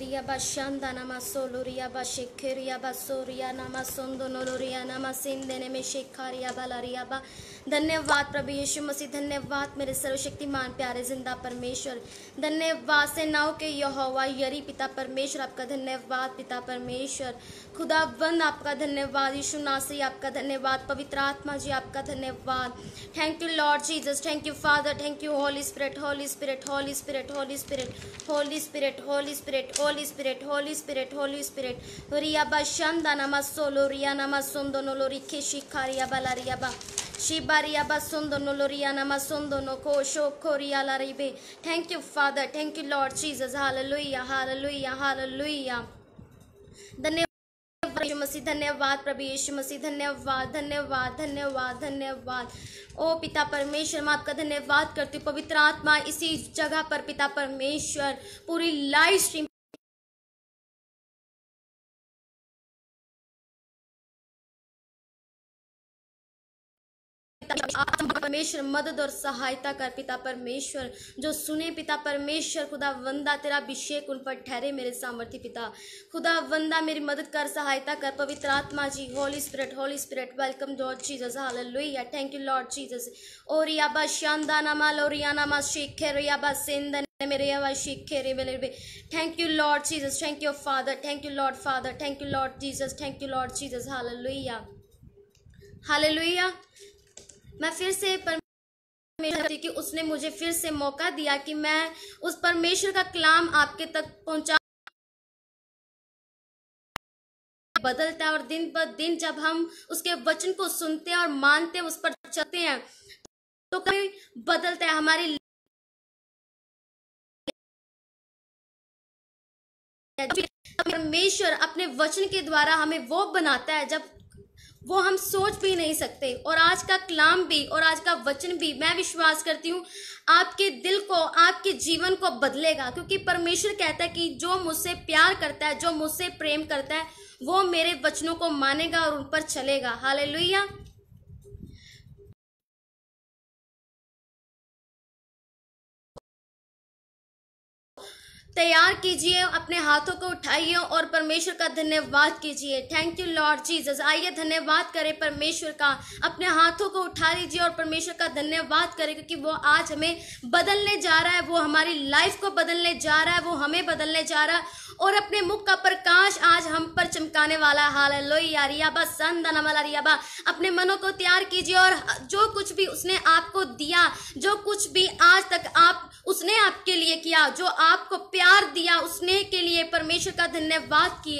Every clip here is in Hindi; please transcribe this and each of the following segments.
Riyabashanda namasolo riyabashekeriyabasoria namasondonoloria namasindenemeshekariyabalariyaba धन्यवाद प्रभु यीशु मसीह धन्यवाद मेरे सर्वशक्तिमान प्यारे जिंदा परमेश्वर धन्यवाद से नाव के यहोवा यरी पिता परमेश्वर आपका धन्यवाद पिता परमेश्वर खुदा बंद आपका धन्यवाद यीशु नासी आपका धन्यवाद पवित्र आत्मा जी आपका धन्यवाद thank you Lord Jesus thank you Father thank you Holy Spirit Holy Spirit Holy Spirit Holy Spirit Holy Spirit Holy Spirit Holy Spirit Holy Spirit Holy Spirit रिया बा शंदा नमस्ो लो रिया नमस्ो दोनों लो रिखे शिखा रिया बला रिया बा थैंक धन्यवाद यीशु धन्यवाद प्रभु यीशु मसीह धन्यवाद धन्यवाद धन्यवाद धन्यवाद ओ पिता परमेश्वर मैं आपका धन्यवाद करती हूँ पवित्र आत्मा इसी जगह पर पिता परमेश्वर पूरी लाइव स्ट्रीम परमेश्वर मदद और सहायता कर पिता परमेश्वर जो सुने पिता परमेश्वर खुदा वंदा तेरा अभिषेक उन पर ठहरे मेरे सामर्थ्य पिता खुदा वंदा मेरी मदद कर सहायता कर पवित्र आत्मा जी Holy Spirit Holy Spirit welcome Lord Jesus hallelujah thank you Lord Jesus और याबा शानदा नामा लोरिया नामा शेखेर याबा सेंदन मेरे यहाँ शिखे रे मेरे thank you Lord Jesus thank you Father thank you Lord Father thank you Lord Jesus thank you Lord Jesus hallelujah hallelujah मैं फिर से परमेश्वर कि उसने मुझे फिर से मौका दिया कि मैं उस परमेश्वर का कलाम आपके तक पहुंचा बदलता है और दिन ब दिन जब हम उसके वचन को सुनते हैं और मानते हैं उस पर चलते हैं तो कभी बदलता है हमारी परमेश्वर अपने वचन के द्वारा हमें वो बनाता है जब वो हम सोच भी नहीं सकते और आज का कलाम भी और आज का वचन भी मैं विश्वास करती हूँ आपके दिल को आपके जीवन को बदलेगा क्योंकि परमेश्वर कहता है कि जो मुझसे प्यार करता है जो मुझसे प्रेम करता है वो मेरे वचनों को मानेगा और उन पर चलेगा हाल तैयार कीजिए अपने हाथों को उठाइए और परमेश्वर का धन्यवाद कीजिए थैंक यू लॉर्ड जीसस आइए धन्यवाद करें परमेश्वर का अपने हाथों को उठा लीजिए और परमेश्वर का धन्यवाद करें क्योंकि वो आज हमें बदलने जा रहा है वो हमारी लाइफ को बदलने जा रहा है वो हमें बदलने जा रहा है और अपने मुख का प्रकाश आज हम पर चमकाने वाला हाल है लोई या रियाबा सन वाला रियाबा अपने मनों को तैयार कीजिए और जो कुछ भी उसने आपको दिया जो कुछ भी आज तक आप उसने आपके लिए किया जो आपको प्यार प्यार दिया उसने के लिए परमेश्वर का धन्यवाद की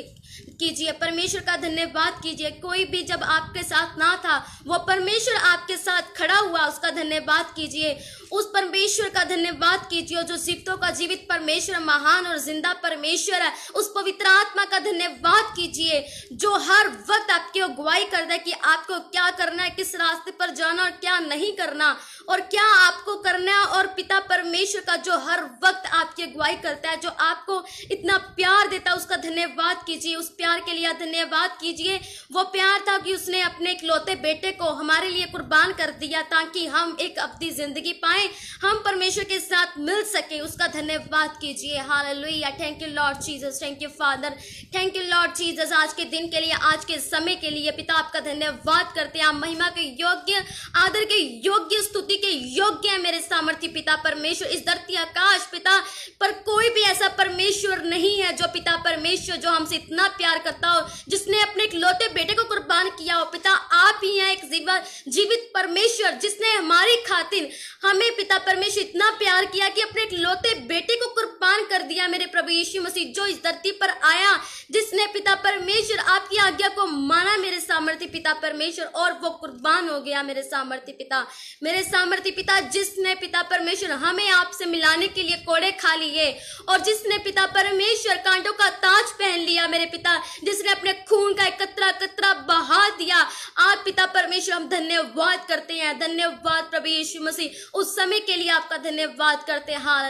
कीजिए परमेश्वर का धन्यवाद कीजिए कोई भी जब आपके साथ ना था वो परमेश्वर आपके साथ खड़ा हुआ उसका धन्यवाद कीजिए उस परमेश्वर का धन्यवाद कीजिए जो सिफ्तों का जीवित परमेश्वर महान और जिंदा परमेश्वर है उस पवित्र आत्मा का धन्यवाद कीजिए जो हर वक्त आपकी अगुवाई करता है कि आपको क्या करना है किस रास्ते पर जाना और क्या नहीं करना और क्या आपको करना है और पिता परमेश्वर का जो हर वक्त आपकी अगुवाई करता है जो आपको इतना प्यार देता है उसका धन्यवाद कीजिए उस प्यार के लिए धन्यवाद कीजिए वो प्यार था कि उसने अपने इकलौते बेटे को हमारे लिए कुर्बान कर दिया ताकि हम एक अपनी जिंदगी पाए पाए हम परमेश्वर के साथ मिल सके उसका धन्यवाद कीजिए हाल thank you Lord Jesus thank you Father thank you Lord Jesus आज के दिन के लिए आज के समय के लिए पिता आपका धन्यवाद करते हैं आप महिमा के योग्य आदर के योग्य स्तुति के योग्य है मेरे सामर्थ्य पिता परमेश्वर इस धरती आकाश पिता पर कोई भी ऐसा परमेश्वर नहीं है जो पिता परमेश्वर जो हमसे इतना प्यार करता हो जिसने अपने एक लौटे बेटे को कुर्बान किया हो पिता आप ही हैं एक जीवित परमेश्वर जिसने हमारी खातिर हमें अपने पिता परमेश्वर इतना प्यार किया कि अपने लोते बेटे को कुर्बान कर दिया मेरे प्रभु यीशु मसीह जो इस धरती पर आया जिसने पिता परमेश्वर आपकी आज्ञा को माना मेरे सामर्थ्य पिता परमेश्वर और वो कुर्बान हो गया मेरे सामर्थ्य पिता मेरे सामर्थ्य पिता जिसने पिता परमेश्वर हमें आपसे मिलाने के लिए कोड़े खा लिए और जिसने पिता परमेश्वर कांटों का ताज पहन लिया मेरे पिता जिसने अपने खून का एकत्रा कतरा बहा दिया आप पिता परमेश्वर हम धन्यवाद करते हैं धन्यवाद प्रभु यीशु मसीह उस समय के लिए आपका धन्यवाद करते हैं हाल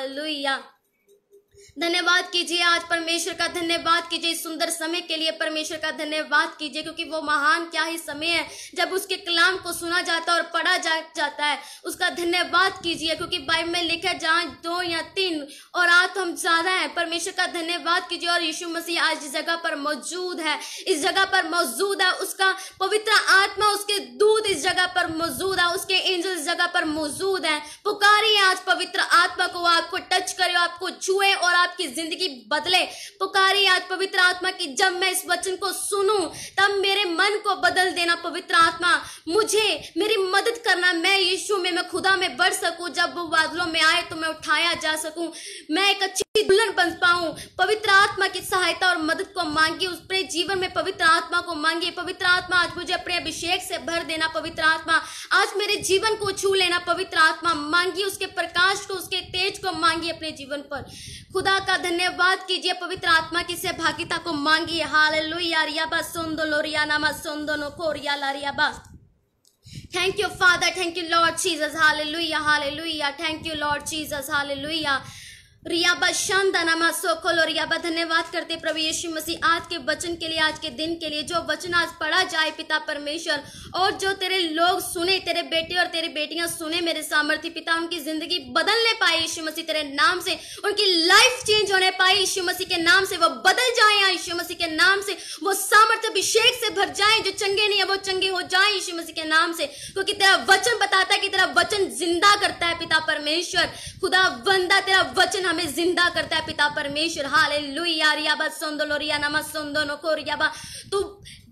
धन्यवाद कीजिए आज परमेश्वर का धन्यवाद कीजिए इस सुंदर समय के लिए परमेश्वर का धन्यवाद कीजिए क्योंकि वो महान क्या ही समय है जब उसके कलाम को सुना जाता है और पढ़ा जा, जाता है उसका धन्यवाद कीजिए क्योंकि बाइबल में लिखा है जहाँ दो या तीन और आज तो हम ज्यादा है परमेश्वर का धन्यवाद कीजिए और यीशु मसीह आज इस जगह पर मौजूद है इस जगह पर मौजूद है उसका पवित्र आत्मा उसके दूध इस जगह पर मौजूद है उसके एंजल इस जगह पर मौजूद है पुकारिए आज पवित्र आत्मा को आपको टच करे आपको छुए और आप आपकी जिंदगी बदले पुकारी आज पवित्र आत्मा की जब मैं इस वचन को सुनू तब मेरे मन को बदल देना पवित्र आत्मा मुझे मेरी मदद करना मैं यीशु में मैं खुदा में बढ़ सकूं जब वो बादलों में आए तो मैं उठाया जा सकूं मैं एक अच्छी दुल्हन बन पाऊं पवित्र आत्मा की सहायता और मदद को मांगी उस पर जीवन में पवित्र आत्मा को मांगी पवित्र आत्मा आज मुझे अपने अभिषेक से भर देना पवित्र आत्मा आज मेरे जीवन को छू लेना पवित्र आत्मा मांगी उसके प्रकाश को उसके तेज को मांगी अपने जीवन पर खुदा का धन्यवाद कीजिए पवित्र आत्मा की सहभागिता को मांगी हाल लोहिया रियाबा सोंदो लोरिया नामा सोंदो नो कोरिया लारियाबा Thank you, Father. Thank you, Lord Jesus. Hallelujah. Hallelujah. Thank you, Lord Jesus. Hallelujah. रियाबा शानदा नामा और रियाबा धन्यवाद करते प्रभु यीशु मसीह आज के वचन के लिए आज के दिन के लिए जो वचन आज पढ़ा जाए पिता परमेश्वर और जो तेरे लोग सुने तेरे बेटे और तेरी बेटियां सुने मेरे सामर्थ्य पिता उनकी जिंदगी बदलने पाए यीशु मसीह तेरे नाम से उनकी लाइफ चेंज होने पाए यीशु मसीह के नाम से वो बदल जाए यीशु मसीह के नाम से वो सामर्थ्य अभिषेक से भर जाए जो चंगे नहीं है वो चंगे हो जाए यीशु मसीह के नाम से क्योंकि तेरा वचन बताता है कि तेरा वचन जिंदा करता है पिता परमेश्वर खुदा बंदा तेरा वचन हम हमें जिंदा करता है पिता परमेश्वर हाले लुया रियाबा सोंदो लोरिया नमा सोंदो नको रियाबा तू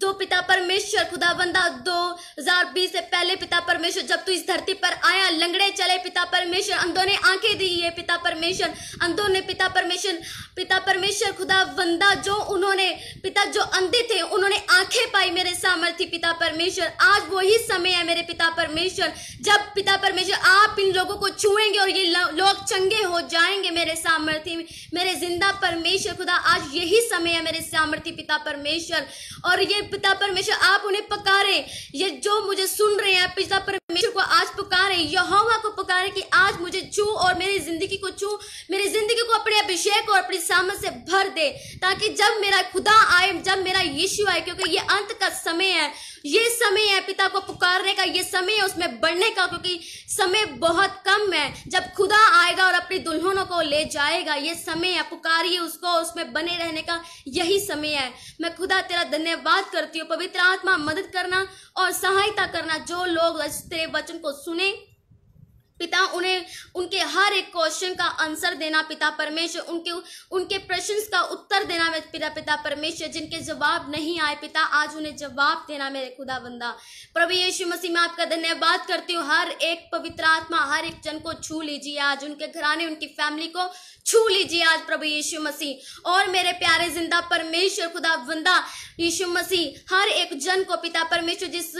तो पिता परमेश्वर खुदा बंदा दो हजार बीस से पहले पिता परमेश्वर जब तू इस धरती पर आया लंगड़े चले पिता परमेश्वर अंधों ने आंखें दी है पिता परमेश्वर अंधों ने पिता परमेश्वर पिता परमेश्वर खुदा बंदा जो उन्होंने पिता जो अंधे थे उन्होंने आंखें पाई मेरे सामर्थी पिता परमेश्वर आज वही समय है मेरे पिता परमेश्वर जब पिता परमेश्वर आप इन लोगों को छुएंगे और ये लोग चंगे हो जाएंगे मेरे मेरे सामर्थ्य मेरे जिंदा परमेश्वर खुदा आज यही समय है मेरे सामर्थ्य पिता परमेश्वर और ये पिता परमेश्वर आप उन्हें पकारें ये जो मुझे सुन रहे हैं पिता परमेश्वर परमेश्वर को आज पुकारे यहोवा को पुकारे कि आज मुझे छू और मेरी जिंदगी को छू मेरी जिंदगी को अपने अभिषेक और अपनी सामर्थ से भर दे ताकि जब मेरा खुदा आए जब मेरा यीशु आए क्योंकि ये अंत का समय है ये समय है पिता को पुकारने का ये समय है उसमें बढ़ने का क्योंकि समय बहुत कम है जब खुदा आएगा और अपनी दुल्हनों को ले जाएगा ये समय है पुकारिए उसको उसमें बने रहने का यही समय है मैं खुदा तेरा धन्यवाद करती हूँ पवित्र आत्मा मदद करना और सहायता करना जो लोग तेरे मेरे वचन को सुने पिता उन्हें उनके हर एक क्वेश्चन का आंसर देना पिता परमेश्वर उनके उनके प्रश्न का उत्तर देना मेरे पिता पिता परमेश्वर जिनके जवाब नहीं आए पिता आज उन्हें जवाब देना मेरे खुदा बंदा प्रभु यीशु मसीह मैं आपका धन्यवाद करती हूँ हर एक पवित्र आत्मा हर एक जन को छू लीजिए आज उनके घराने उनकी फैमिली को छू लीजिए आज प्रभु यीशु मसीह और मेरे प्यारे जिंदा परमेश्वर खुदा बंदा यीशु मसीह हर एक जन को पिता परमेश्वर जिस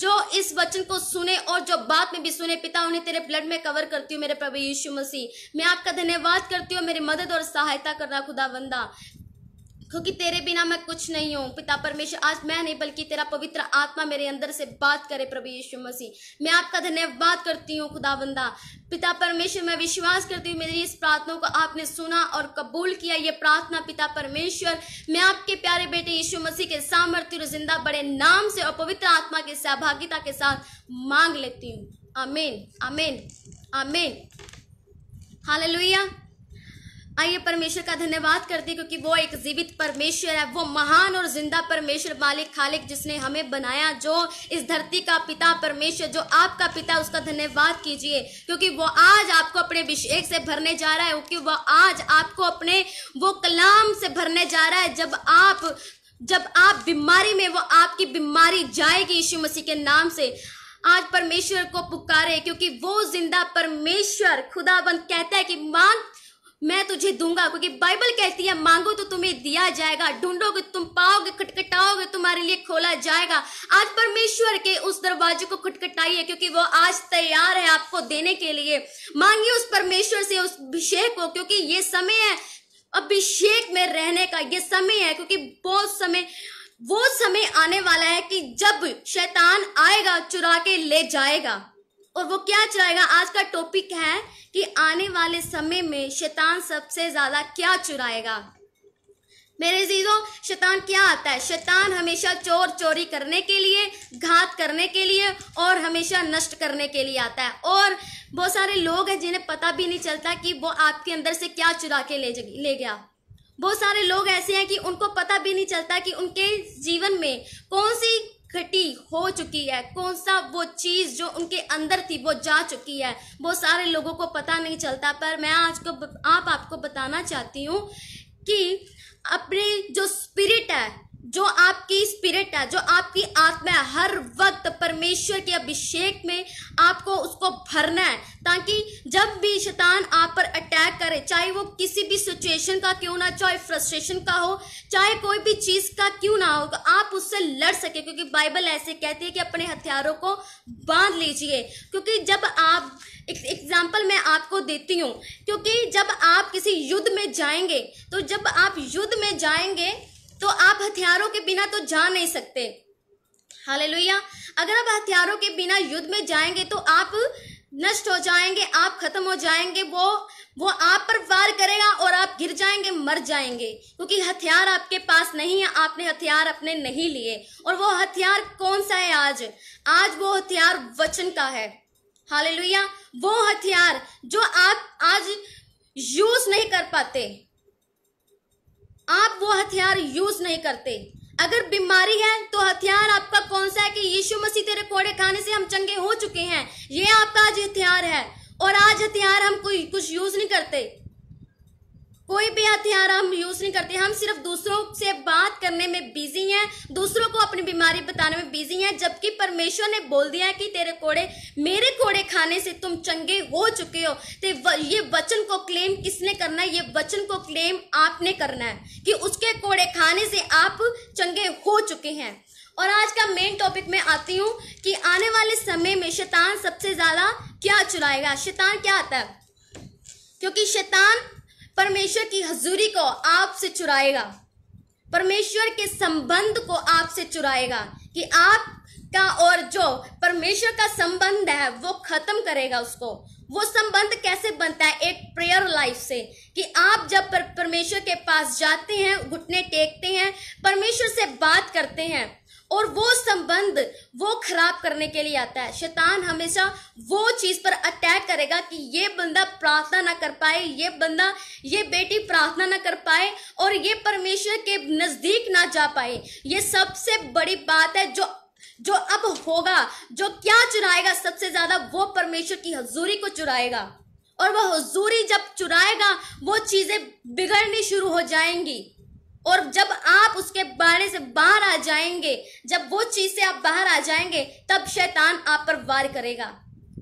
जो इस वचन को सुने और जो बात में भी सुने पिता उन्हें तेरे ब्लड में कवर करती हूँ मेरे प्रभु यीशु मसीह मैं आपका धन्यवाद करती हूँ मेरी मदद और सहायता करना खुदा बंदा क्योंकि तेरे बिना मैं कुछ नहीं हूँ पिता परमेश्वर आज मैं नहीं बल्कि तेरा पवित्र आत्मा मेरे अंदर से बात करे प्रभु यीशु मसीह मैं आपका धन्यवाद करती हूँ खुदा बंदा पिता परमेश्वर मैं विश्वास करती हूँ मेरी इस प्रार्थना को आपने सुना और कबूल किया ये प्रार्थना पिता परमेश्वर मैं आपके प्यारे बेटे यीशु मसीह के सामर्थ्य और जिंदा बड़े नाम से और पवित्र आत्मा की सहभागिता के साथ मांग लेती हूँ अमेन अमेन अमेन हालेलुया आइए परमेश्वर का धन्यवाद करते क्योंकि वो एक जीवित परमेश्वर है वो महान और जिंदा परमेश्वर मालिक खालिक जिसने हमें बनाया जो इस धरती का पिता परमेश्वर जो आपका पिता उसका धन्यवाद कीजिए क्योंकि वो आज आपको अपने अभिषेक से भरने जा रहा है क्योंकि वो आज आपको अपने वो कलाम से भरने जा रहा है जब आप जब आप बीमारी में वो आपकी बीमारी जाएगी यीशु मसीह के नाम से आज परमेश्वर को पुकारे क्योंकि वो जिंदा परमेश्वर खुदाबंद कहता है कि मान मैं तुझे दूंगा क्योंकि बाइबल कहती है मांगो तो तुम्हें दिया जाएगा ढूंढोगे तुम पाओगे खटखटाओगे तुम्हारे लिए खोला जाएगा आज परमेश्वर के उस दरवाजे को खटखटाइए क्योंकि वो आज तैयार है आपको देने के लिए मांगिए उस परमेश्वर से उस अभिषेक को क्योंकि ये समय है अभिषेक में रहने का ये समय है क्योंकि बहुत समय वो समय आने वाला है कि जब शैतान आएगा चुरा के ले जाएगा और वो क्या चुराएगा आज का टॉपिक है कि आने वाले समय में शैतान सबसे ज्यादा क्या चुराएगा मेरे जीजों शैतान क्या आता है शैतान हमेशा चोर चोरी करने के लिए घात करने के लिए और हमेशा नष्ट करने के लिए आता है और बहुत सारे लोग हैं जिन्हें पता भी नहीं चलता कि वो आपके अंदर से क्या चुरा के ले ले गया बहुत सारे लोग ऐसे हैं कि उनको पता भी नहीं चलता कि उनके जीवन में कौन सी घटी हो चुकी है कौन सा वो चीज़ जो उनके अंदर थी वो जा चुकी है वो सारे लोगों को पता नहीं चलता पर मैं आज को आप आपको बताना चाहती हूँ कि अपने जो स्पिरिट है जो आपकी स्पिरिट है जो आपकी आत्मा है हर वक्त परमेश्वर के अभिषेक में आपको उसको भरना है ताकि जब भी शैतान आप पर अटैक करे चाहे वो किसी भी सिचुएशन का क्यों ना चाहे फ्रस्ट्रेशन का हो चाहे कोई भी चीज का क्यों ना हो आप उससे लड़ सके क्योंकि बाइबल ऐसे कहती है कि अपने हथियारों को बांध लीजिए क्योंकि जब आप एक एग्जाम्पल मैं आपको देती हूँ क्योंकि जब आप किसी युद्ध में जाएंगे तो जब आप युद्ध में जाएंगे तो आप हथियारों के बिना तो जा नहीं सकते हाल अगर आप हथियारों के बिना युद्ध में जाएंगे तो आप नष्ट हो जाएंगे आप खत्म हो जाएंगे वो वो आप पर वार करेगा और आप गिर जाएंगे मर जाएंगे क्योंकि हथियार आपके पास नहीं है आपने हथियार अपने नहीं लिए और वो हथियार कौन सा है आज आज वो हथियार वचन का है हालेलुया वो हथियार जो आप आज यूज नहीं कर पाते आप वो हथियार यूज नहीं करते अगर बीमारी है तो हथियार आपका कौन सा है कि यीशु मसीह तेरे कोड़े खाने से हम चंगे हो चुके हैं ये आपका आज हथियार है और आज हथियार हम कोई कुछ यूज नहीं करते कोई भी हथियार हम यूज नहीं करते हम सिर्फ दूसरों से बात करने में बिजी हैं दूसरों को अपनी बीमारी बताने में बिजी हैं जबकि परमेश्वर ने बोल दिया कि तेरे कोड़े मेरे कोड़े खाने से तुम चंगे हो चुके हो तो ये वचन को क्लेम किसने करना है ये वचन को क्लेम आपने करना है कि उसके कोड़े खाने से आप चंगे हो चुके हैं और आज का मेन टॉपिक में आती हूँ कि आने वाले समय में शैतान सबसे ज्यादा क्या चुराएगा शैतान क्या आता है क्योंकि शैतान परमेश्वर की हजूरी को आपसे चुराएगा परमेश्वर के संबंध को आपसे चुराएगा कि आपका और जो परमेश्वर का संबंध है वो खत्म करेगा उसको वो संबंध कैसे बनता है एक प्रेयर लाइफ से कि आप जब परमेश्वर के पास जाते हैं घुटने टेकते हैं परमेश्वर से बात करते हैं और वो संबंध वो खराब करने के लिए आता है शैतान हमेशा वो चीज पर अटैक करेगा कि ये बंदा प्रार्थना ना कर पाए ये बंदा ये बेटी प्रार्थना ना कर पाए और ये परमेश्वर के नजदीक ना जा पाए ये सबसे बड़ी बात है जो जो अब होगा जो क्या चुराएगा सबसे ज्यादा वो परमेश्वर की हजूरी को चुराएगा और वह हजूरी जब चुराएगा वो चीजें बिगड़नी शुरू हो जाएंगी और जब आप उसके बारे से बाहर आ जाएंगे जब वो चीज से आप बाहर आ जाएंगे तब शैतान आप पर वार करेगा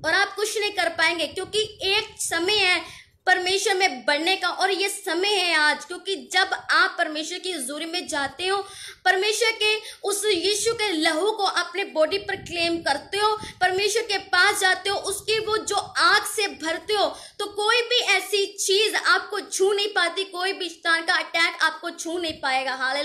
और आप कुछ नहीं कर पाएंगे क्योंकि एक समय है परमेश्वर में बढ़ने का और ये समय है आज क्योंकि जब आप परमेश्वर की हजूरी में जाते हो परमेश्वर के उस यीशु के लहू को अपने बॉडी पर क्लेम करते हो परमेश्वर के पास जाते हो उसकी वो जो आग से भरते हो तो कोई भी ऐसी चीज आपको छू नहीं पाती कोई भी स्थान का अटैक आपको छू नहीं पाएगा हाल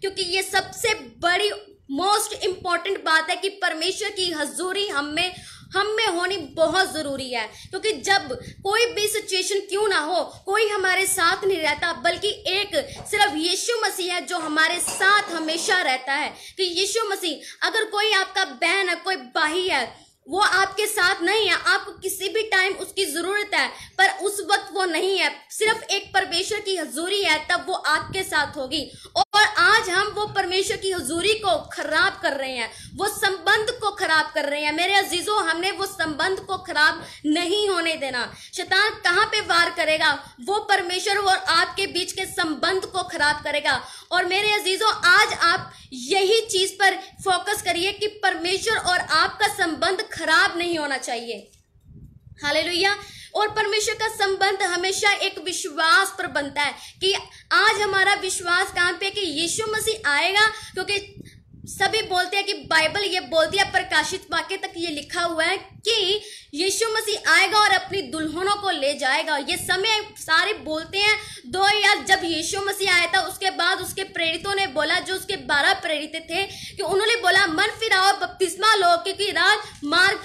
क्योंकि ये सबसे बड़ी मोस्ट इंपॉर्टेंट बात है कि परमेश्वर की हजूरी हमें हम में होनी बहुत ज़रूरी है क्योंकि जब कोई भी सिचुएशन क्यों ना हो कोई हमारे साथ नहीं रहता बल्कि एक सिर्फ यीशु मसीह है जो हमारे साथ हमेशा रहता है कि यीशु मसीह अगर कोई आपका बहन है कोई भाई है वो आपके साथ नहीं है आपको किसी भी टाइम उसकी ज़रूरत है पर उस वक्त वो नहीं है सिर्फ एक परमेश्वर की हजूरी है तब वो आपके साथ होगी और और आज हम वो परमेश्वर की हजूरी को खराब कर रहे हैं वो संबंध को खराब कर रहे हैं मेरे अजीजों हमने वो संबंध को खराब नहीं होने देना शैतान कहाँ पे वार करेगा वो परमेश्वर और आपके बीच के संबंध को खराब करेगा और मेरे अजीजों आज आप यही चीज पर फोकस करिए कि परमेश्वर और आपका संबंध खराब नहीं होना चाहिए हालेलुया और परमेश्वर का संबंध हमेशा एक विश्वास पर बनता है कि आज हमारा विश्वास कहाँ पे कि यीशु मसीह आएगा क्योंकि सभी बोलते हैं कि बाइबल ये बोलती है प्रकाशित वाक्य तक ये लिखा हुआ है कि यीशु मसीह आएगा और अपनी दुल्हनों को ले जाएगा ये समय सारे बोलते हैं दो या जब यीशु मसीह आया था उसके बाद उसके प्रेरितों ने बोला जो उसके बारह प्रेरित थे कि उन्होंने बोला मन फिराओ बपतिस्मा लो क्योंकि राज मार्ग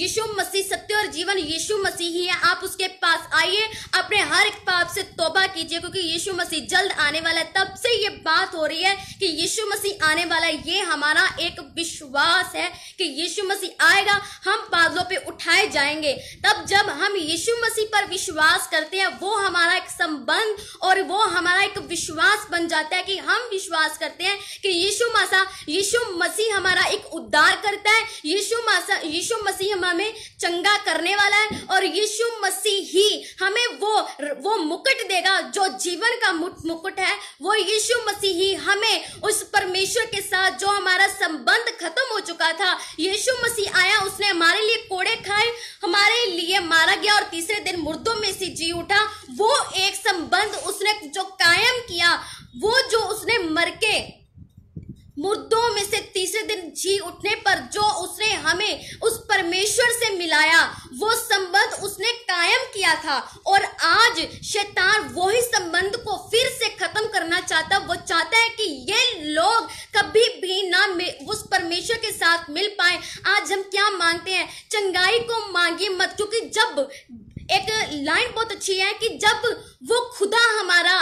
यीशु मसीह सत्य और जीवन यीशु मसीह ही है आप उसके पास आइए अपने हर एक पाप से तोबा कीजिए क्योंकि यीशु मसीह जल्द आने वाला है तब से ये बात हो रही है कि यीशु मसीह आने वाला है ये हमारा एक विश्वास है कि यीशु मसीह आएगा हम बादलों पर उठाए जाएंगे तब जब हम यीशु मसीह पर विश्वास करते हैं वो हमारा एक संबंध और वो हमारा एक विश्वास बन जाता है कि हम विश्वास करते हैं कि यीशु मसा यीशु मसीह हमारा एक उद्धार करता है यीशु मसा यीशु मसीह हमें चंगा करने वाला है और यीशु मसीह ही हमें वो वो मुकुट देगा जो जीवन का मुकुट है वो यीशु मसीह ही हमें उस परमेश्वर के साथ जो हमारा संबंध खत्म हो चुका था यीशु मसीह आया उसने हमारे लिए कोड़े खाए है हमारे लिए मारा गया और तीसरे दिन मुर्दों में से जी उठा वो एक संबंध उसने जो कायम किया वो जो उसने मर के मुर्दों में से तीसरे दिन जी उठने पर जो उसने हमें उस परमेश्वर से मिलाया वो संबंध उसने कायम किया था और आज शैतान वही संबंध को फिर से खत्म करना चाहता वो चाहता है कि ये लोग कभी भी ना उस परमेश्वर के साथ मिल पाए आज हम क्या मांगते हैं चंगाई को मांगिए मत क्योंकि जब एक लाइन बहुत अच्छी है कि जब वो खुदा हमारा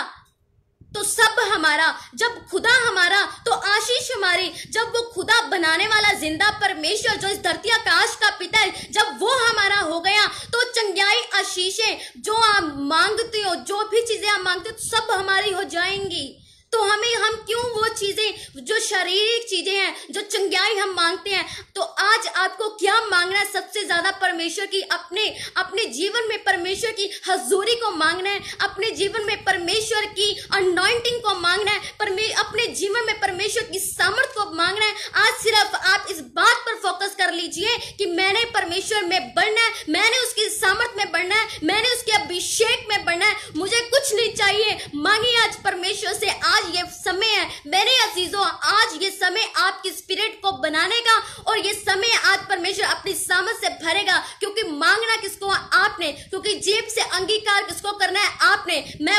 तो सब हमारा जब खुदा हमारा तो आशीष हमारी जब वो खुदा बनाने वाला जिंदा परमेश्वर जो इस धरती आकाश का पिता है जब वो हमारा हो गया तो चंगाई आशीषें जो आप मांगते हो जो भी चीजें आप मांगते हो सब हमारी हो जाएंगी तो हमें हम क्यों वो चीजें जो शारीरिक चीजें हैं जो चंग्याई हम मांगते हैं तो आज आपको क्या मांगना है सबसे ज्यादा परमेश्वर की अपने अपने जीवन में परमेश्वर की हजूरी को मांगना है अपने जीवन में परमेश्वर की अनोइंटिंग को मांगना है परमे अपने जीवन में परमेश्वर की सामर्थ को मांगना है आज सिर्फ आप इस बात पर फोकस कर लीजिए कि मैंने परमेश्वर में बढ़ना है मैंने उसकी सामर्थ में बढ़ना है मैंने उसके अभिषेक में बढ़ना है मुझे कुछ नहीं चाहिए मांगिए आज परमेश्वर से आज आज ये समय है मेरे अजीजों आज ये समय आपकी स्पिरिट को बनाने का और ये समय आज परमेश्वर अपनी सामर्थ से भरेगा क्योंकि मांगना किसको है आपने क्योंकि जीप से अंगीकार किसको करना है आपने मैं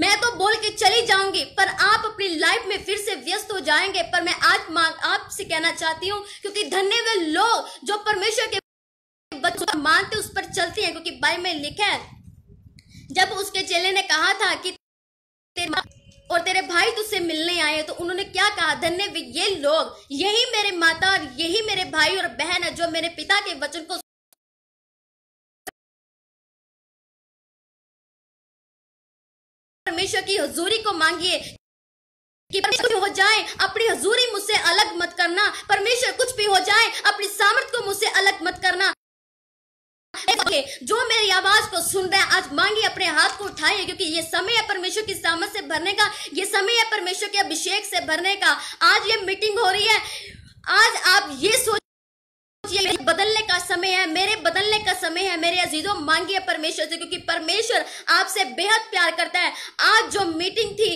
मैं तो बोल के चली जाऊंगी पर आप अपनी लाइफ में फिर से व्यस्त हो जाएंगे पर मैं आज मांग आपसे कहना चाहती हूँ क्योंकि धन्य वे लोग जो परमेश्वर के बच्चों मानते उस पर चलती हैं क्योंकि बाइबल में लिखा है जब उसके चेले ने कहा था कि तेरा और तेरे भाई तुझसे मिलने आए तो उन्होंने क्या कहा धन्य ये लोग यही मेरे माता और यही मेरे भाई और बहन है जो मेरे पिता के वचन को परमेश्वर की हजूरी को मांगिए कि परमेश्वर हो जाए अपनी हजूरी मुझसे अलग मत करना परमेश्वर कुछ भी हो जाए अपनी सामर्थ को मुझसे अलग मत करना जो मेरी आवाज को सुन रहे हैं आज मांगी अपने हाथ को उठाइए क्योंकि ये समय है परमेश्वर की सामर्थ से भरने का ये समय है परमेश्वर के अभिषेक से भरने का आज ये मीटिंग हो रही है आज आप ये सोचिए बदलने का समय है मेरे बदलने का समय है मेरे अजीजों मांगिए परमेश्वर से क्योंकि परमेश्वर आपसे बेहद प्यार करता है आज जो मीटिंग थी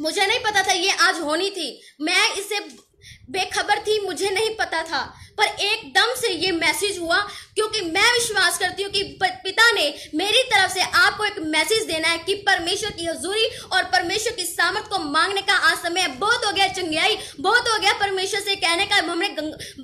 मुझे नहीं पता था ये आज होनी थी मैं इसे बेखबर थी मुझे नहीं पता था पर एकदम से ये मैसेज हुआ क्योंकि मैं विश्वास करती हूँ कि पिता ने मेरी तरफ से आपको एक मैसेज देना है कि परमेश्वर की हजूरी और परमेश्वर की सामर्थ को मांगने का आज समय बहुत हो गया चंगियाई बहुत हो गया परमेश्वर से कहने का हमने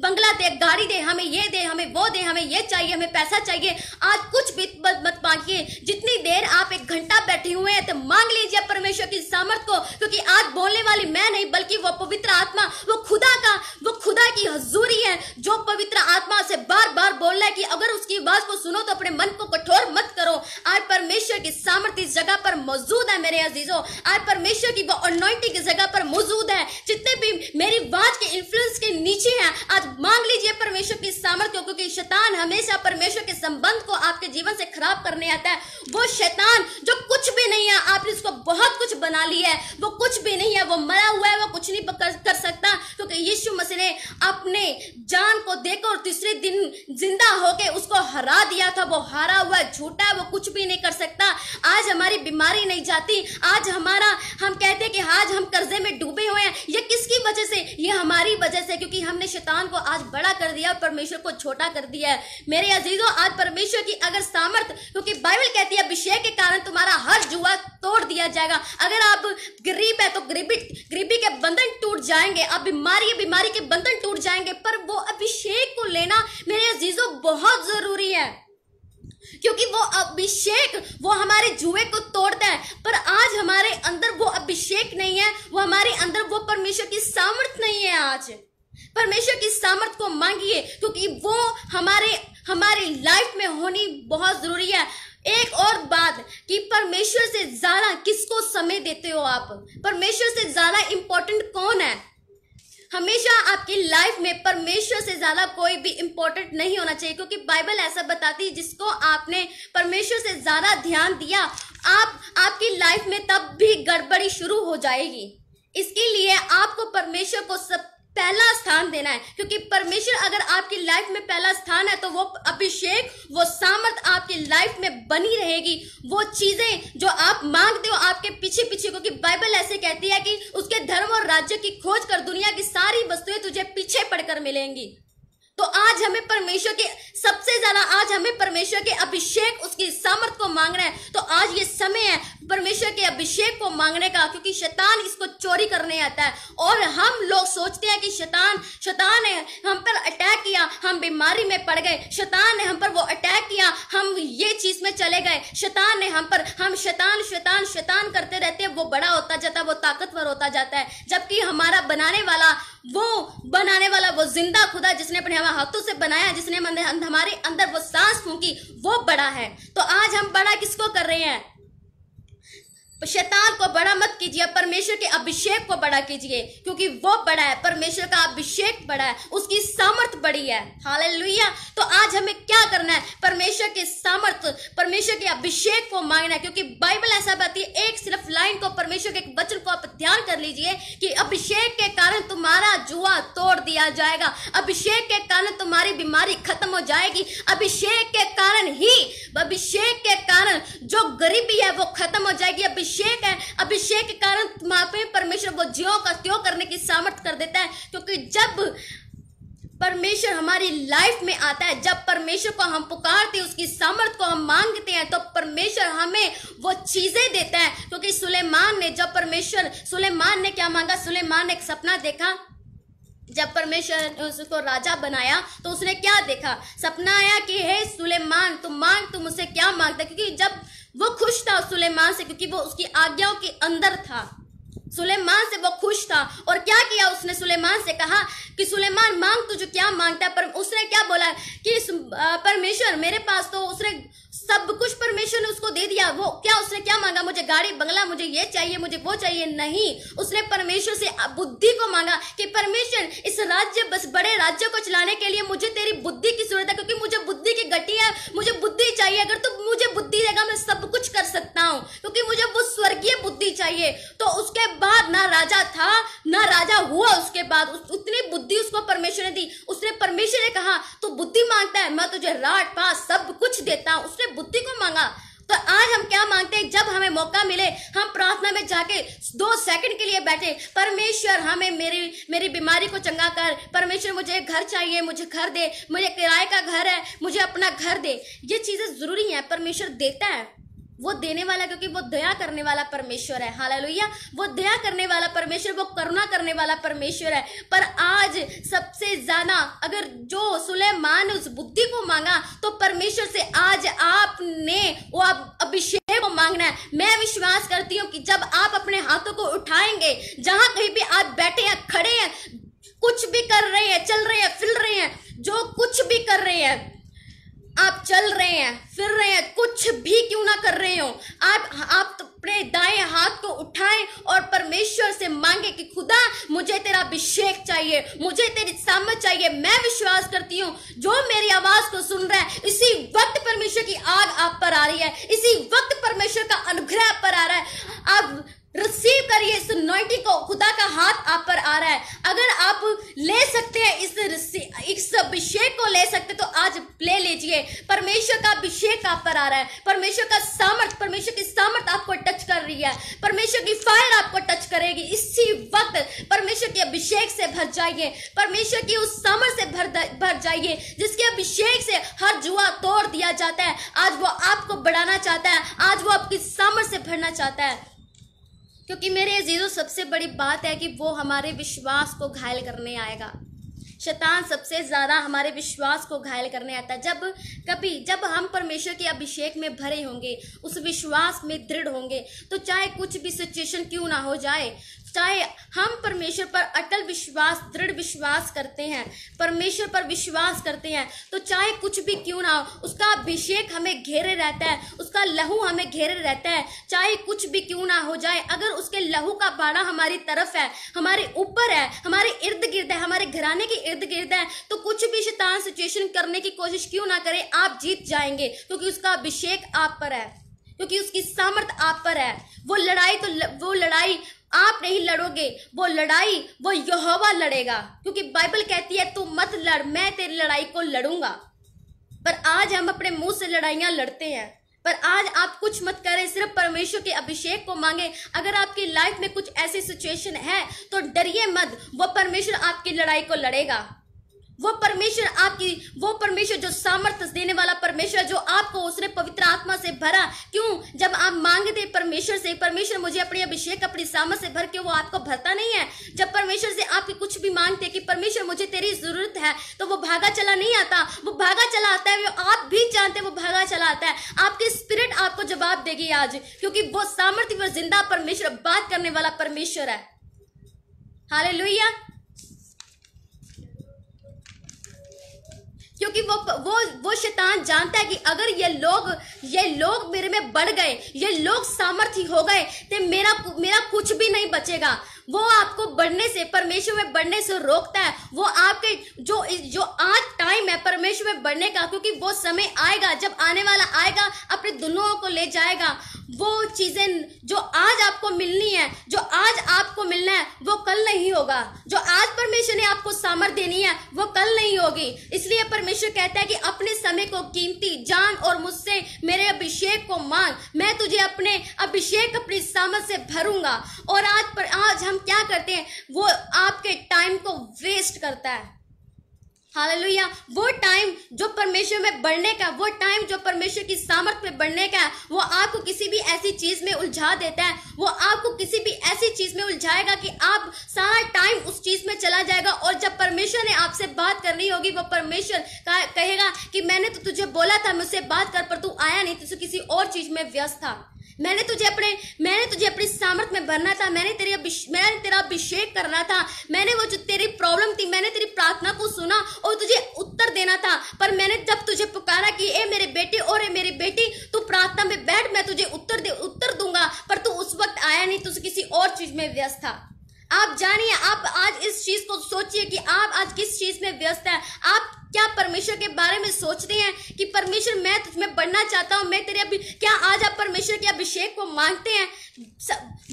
बंगला दे गाड़ी दे हमें ये दे हमें वो दे हमें ये चाहिए हमें पैसा चाहिए आज कुछ भी मत मांगिए जितनी देर आप एक घंटा बैठे हुए हैं तो मांग लीजिए परमेश्वर की सामर्थ को क्योंकि आज बोलने वाली मैं नहीं बल्कि वो पवित्र आत्मा वो खुदा का वो खुदा की हजूरी है जो पवित्र आत्मा से बार बार बोल रहा है कि अगर उसकी आवाज को सुनो तो अपने मन को कठोर मत करो आज परमेश्वर की सामर्थ्य जगह पर मौजूद है मेरे अजीजों आज परमेश्वर की वो अनोइंटिंग की जगह पर मौजूद है जितने भी मेरी आवाज के इन्फ्लुएंस के नीचे है आज मांग लीजिए परमेश्वर की सामर्थ्य क्योंकि शैतान हमेशा परमेश्वर के संबंध को आपके जीवन से खराब करने आता है वो शैतान जो कुछ भी नहीं है आपने उसको बहुत कुछ बना लिया है वो कुछ भी नहीं है वो मरा हुआ है वो कुछ नहीं कर सकता क्योंकि यीशु मसीह ने अपने जान भगवान को देखकर और तीसरे दिन जिंदा होकर उसको हरा दिया था वो हरा हुआ झूठा है वो कुछ भी नहीं कर सकता आज हमारी बीमारी नहीं जाती आज हमारा हम कहते कि आज हम कर्जे में डूबे हुए हैं ये किसकी वजह से ये हमारी वजह से क्योंकि हमने शैतान को आज बड़ा कर दिया परमेश्वर को छोटा कर दिया है मेरे अजीजों आज परमेश्वर की अगर सामर्थ क्योंकि बाइबल कहती है अभिषेक के कारण तुम्हारा हर जुआ तोड़ दिया जाएगा अगर आप गरीब है तो गरीबी गरीबी के बंधन टूट जाएंगे आप बीमारी बीमारी के बंधन टूट जाएंगे पर वो अब अभिषेक को लेना मेरे अजीजों बहुत जरूरी है क्योंकि वो अभिषेक वो हमारे जुए को तोड़ता है पर आज हमारे अंदर वो अभिषेक नहीं है वो हमारे अंदर वो परमेश्वर की सामर्थ नहीं है आज परमेश्वर की सामर्थ को मांगिए क्योंकि वो हमारे हमारे लाइफ में होनी बहुत जरूरी है एक और बात कि परमेश्वर से ज्यादा किसको समय देते हो आप परमेश्वर से ज्यादा इंपॉर्टेंट कौन है हमेशा आपकी लाइफ में परमेश्वर से ज्यादा कोई भी इंपॉर्टेंट नहीं होना चाहिए क्योंकि बाइबल ऐसा बताती है जिसको आपने परमेश्वर से ज्यादा ध्यान दिया आप आपकी लाइफ में तब भी गड़बड़ी शुरू हो जाएगी इसके लिए आपको परमेश्वर को सब पहला स्थान देना है क्योंकि परमेश्वर अगर आपकी लाइफ में पहला स्थान है तो वो अभिषेक वो सामर्थ आपकी लाइफ में बनी रहेगी वो चीजें जो आप मांगते हो आपके पीछे पीछे क्योंकि बाइबल ऐसे कहती है कि उसके धर्म और राज्य की खोज कर दुनिया की सारी वस्तुएं तुझे पीछे पड़कर मिलेंगी तो आज हमें परमेश्वर के सबसे ज्यादा आज हमें परमेश्वर के अभिषेक उसकी सामर्थ को मांगना है तो आज ये समय है परमेश्वर के अभिषेक को मांगने का क्योंकि शैतान इसको चोरी करने आता है और हम लोग सोचते हैं कि शैतान शैतान ने हम पर अटैक किया हम बीमारी में पड़ गए शैतान ने हम पर वो अटैक किया हम ये चीज में चले गए शैतान ने हम पर हम शैतान शैतान शैतान करते रहते हैं वो बड़ा होता जाता है वो ताकतवर होता जाता है जबकि हमारा बनाने वाला वो बनाने वाला वो जिंदा खुदा जिसने अपने हाथों से बनाया जिसने हमारे अंदर वो सांस फूकी वो बड़ा है तो आज हम बड़ा किसको कर रहे हैं शैतान को बड़ा मत कीजिए परमेश्वर के अभिषेक को बड़ा कीजिए क्योंकि वो बड़ा है परमेश्वर का अभिषेक बड़ा है उसकी सामर्थ बड़ी है हालेलुया तो आज हमें क्या करना है परमेश्वर के सामर्थ परमेश्वर के अभिषेक को मांगना है क्योंकि बाइबल ऐसा बताती है एक सिर्फ लाइन को परमेश्वर के वचन को आप ध्यान कर लीजिए कि अभिषेक के कारण तुम्हारा जुआ तोड़ दिया जाएगा अभिषेक के कारण तुम्हारी बीमारी खत्म हो जाएगी अभिषेक के कारण ही अभिषेक के कारण जो गरीबी है वो खत्म हो जाएगी अभिषेक अभिषेक है अभिषेक के कारण माँ पे परमेश्वर वो ज्यो का त्यो करने की सामर्थ कर देता है क्योंकि जब परमेश्वर हमारी लाइफ में आता है जब परमेश्वर को हम पुकारते हैं उसकी सामर्थ को हम मांगते हैं तो परमेश्वर हमें वो चीजें देता है क्योंकि सुलेमान ने जब परमेश्वर सुलेमान ने क्या मांगा सुलेमान ने एक सपना देखा जब परमेश्वर ने उसको राजा बनाया तो उसने क्या देखा सपना आया कि हे सुलेमान तुम मांग तुम उसे क्या मांगता क्योंकि जब वो खुश था सुलेमान से क्योंकि वो उसकी आज्ञाओं के अंदर था सुलेमान से वो खुश था और क्या किया उसने सुलेमान से कहा कि सुलेमान मांग तुझे क्या मांगता है पर उसने क्या बोला कि परमेश्वर मेरे पास तो उसने सब कुछ परमेश्वर ने उसको दे दिया वो क्या उसने क्या मांगा मुझे गाड़ी बंगला मुझे ये चाहिए मुझे वो चाहिए नहीं उसने परमेश्वर से बुद्धि को मांगा कि परमेश्वर इस राज्य बस बड़े राज्य को चलाने के लिए मुझे तेरी बुद्धि की जरूरत है क्योंकि मुझे बुद्धि की गटी है मुझे बुद्धि चाहिए अगर तू तो मुझे बुद्धि देगा मैं सब कुछ कर सकता हूँ क्योंकि मुझे वो स्वर्गीय बुद्धि चाहिए तो उसके बाद ना राजा था ना राजा हुआ उसके बाद उतनी बुद्धि उसको परमेश्वर ने दी उसने परमेश्वर ने कहा तू बुद्धि मांगता है मैं तुझे राट पास सब कुछ देता हूँ उसने बुद्धि को मांगा तो आज हम क्या मांगते हैं जब हमें मौका मिले हम प्रार्थना में जाके दो सेकंड के लिए बैठे परमेश्वर हमें मेरी मेरी बीमारी को चंगा कर परमेश्वर मुझे घर चाहिए मुझे घर दे मुझे किराए का घर है मुझे अपना घर दे ये चीज़ें ज़रूरी हैं परमेश्वर देता है वो देने वाला क्योंकि वो दया करने वाला परमेश्वर है लोहिया वो दया करने वाला परमेश्वर वो करुणा करने वाला परमेश्वर है पर आज सबसे ज्यादा अगर जो सुलेमान उस बुद्धि को मांगा तो परमेश्वर से आज आपने वो आप अभिषेक को मांगना है मैं विश्वास करती हूँ कि जब आप अपने हाथों को उठाएंगे जहां कहीं भी आप बैठे हैं खड़े हैं कुछ भी कर रहे हैं चल रहे हैं फिर रहे हैं चल रहे हैं फिर रहे हैं कुछ भी क्यों ना कर रहे हो आप आप तो अपने दाएं हाथ को उठाएं और परमेश्वर से मांगे कि खुदा मुझे तेरा अभिषेक चाहिए मुझे तेरी सामत चाहिए मैं विश्वास करती हूँ जो मेरी आवाज को सुन रहा है इसी वक्त परमेश्वर की आग आप पर आ रही है इसी वक्त परमेश्वर का अनुग्रह आप पर आ रहा है आप रिसीव करिए इस नोइटी को खुदा का हाथ आप पर आ रहा है अगर आप ले सकते हैं इस इस अभिषेक को ले सकते तो आज ले लीजिए परमेश्वर का अभिषेक आप पर आ रहा है परमेश्वर का सामर्थ परमेश्वर की सामर्थ आपको टच कर रही है परमेश्वर की फायर आपको टच करेगी इसी वक्त परमेश्वर के अभिषेक से भर जाइए परमेश्वर की उस सामर्थ से भर भर जाइए जिसके अभिषेक से हर जुआ तोड़ दिया जाता है आज वो आपको बढ़ाना चाहता है आज वो आपकी सामर्थ से भरना चाहता है क्योंकि मेरे अजीज़ों सबसे बड़ी बात है कि वो हमारे विश्वास को घायल करने आएगा शैतान सबसे ज़्यादा हमारे विश्वास को घायल करने आता है जब कभी जब हम परमेश्वर के अभिषेक में भरे होंगे उस विश्वास में दृढ़ होंगे तो चाहे कुछ भी सिचुएशन क्यों ना हो जाए चाहे हम परमेश्वर पर अटल विश्वास दृढ़ विश्वास करते हैं परमेश्वर पर विश्वास करते हैं तो चाहे कुछ भी क्यों ना हो उसका अभिषेक हमें घेरे रहता है उसका लहू हमें घेरे रहता है चाहे कुछ भी क्यों ना हो जाए अगर उसके लहू का बाड़ा हमारी तरफ है हमारे ऊपर है हमारे इर्द गिर्द है हमारे घराने के इर्द गिर्द है तो कुछ भी शैतान सिचुएशन करने की कोशिश क्यों ना करें आप जीत जाएंगे क्योंकि उसका अभिषेक आप पर है क्योंकि उसकी सामर्थ आप पर है वो लड़ाई तो ल, वो लड़ाई आप नहीं लड़ोगे वो लड़ाई वो यहोवा लड़ेगा क्योंकि बाइबल कहती है तू मत लड़ मैं तेरी लड़ाई को लड़ूंगा पर आज हम अपने मुंह से लड़ाइयाँ लड़ते हैं पर आज आप कुछ मत करें सिर्फ परमेश्वर के अभिषेक को मांगे अगर आपकी लाइफ में कुछ ऐसी सिचुएशन है तो डरिए मत वो परमेश्वर आपकी लड़ाई को लड़ेगा वो परमेश्वर आपकी वो परमेश्वर जो सामर्थ्य देने वाला परमेश्वर जो आपको उसने पवित्र आत्मा से भरा क्यों जब आप मांगते परमेश्वर से परमेश्वर मुझे अपने अभिषेक अपनी सामर्थ्य से भर के वो आपको भरता नहीं है जब परमेश्वर से आप कुछ भी मांगते कि परमेश्वर मुझे तेरी जरूरत है तो वो भागा चला नहीं आता वो भागा चला आता है आप भी जानते वो भागा चला आता है आपकी स्पिरिट आपको जवाब देगी आज क्योंकि वो सामर्थ्य जिंदा परमेश्वर बात करने वाला परमेश्वर है लोहिया क्योंकि वो वो वो शैतान जानता है कि अगर ये लोग ये लोग मेरे में बढ़ गए ये लोग सामर्थ्य हो गए तो मेरा मेरा कुछ भी नहीं बचेगा वो आपको बढ़ने से परमेश्वर में बढ़ने से रोकता है वो आपके जो जो आज टाइम है परमेश्वर में बढ़ने का क्योंकि वो समय आएगा जब आने वाला आएगा अपने दुनिया को ले जाएगा वो चीजें जो आज आपको मिलनी है जो आज आपको मिलना है वो कल नहीं होगा जो आज परमेश्वर ने आपको सामर्थ देनी है वो कल नहीं होगी इसलिए परमेश्वर कहता है कि अपने समय को कीमती जान और मुझसे मेरे अभिषेक को मांग मैं तुझे अपने अभिषेक अपनी सामर्थ से भरूंगा और आज पर आज हम क्या करते हैं वो आपके टाइम को वेस्ट करता है हाल वो टाइम जो परमेश्वर में बढ़ने का वो टाइम जो परमेश्वर की सामर्थ में बढ़ने का वो आपको किसी भी ऐसी चीज में उलझा देता है वो आपको किसी भी ऐसी चीज में उलझाएगा कि आप सारा टाइम उस चीज में चला जाएगा और जब परमेश्वर ने आपसे बात करनी होगी वो परमेश्वर कहेगा कि मैंने तो तुझे बोला था मुझसे बात कर पर तू आया नहीं तुझे किसी और चीज में व्यस्त था मैंने तुझे अपने मैंने तुझे अपने सामर्थ्य में भरना था मैंने तेरे मैंने तेरा अभिषेक करना था मैंने वो जो तेरी प्रॉब्लम थी मैंने तेरी प्रार्थना को सुना और तुझे उत्तर देना था पर मैंने जब तुझे पुकारा कि ए मेरे बेटे और ए मेरी बेटी तू प्रार्थना में बैठ मैं तुझे उत्तर दे उत्तर दूंगा पर तू उस वक्त आया नहीं तुझे किसी और चीज में व्यस्त था आप जानिए आप आज इस चीज को सोचिए कि आप आज किस चीज में व्यस्त है आप क्या परमेश्वर के बारे में सोचते हैं कि परमेश्वर मैं तुझमें बढ़ना चाहता हूँ मैं तेरे अभी क्या आज आप परमेश्वर के अभिषेक को मांगते हैं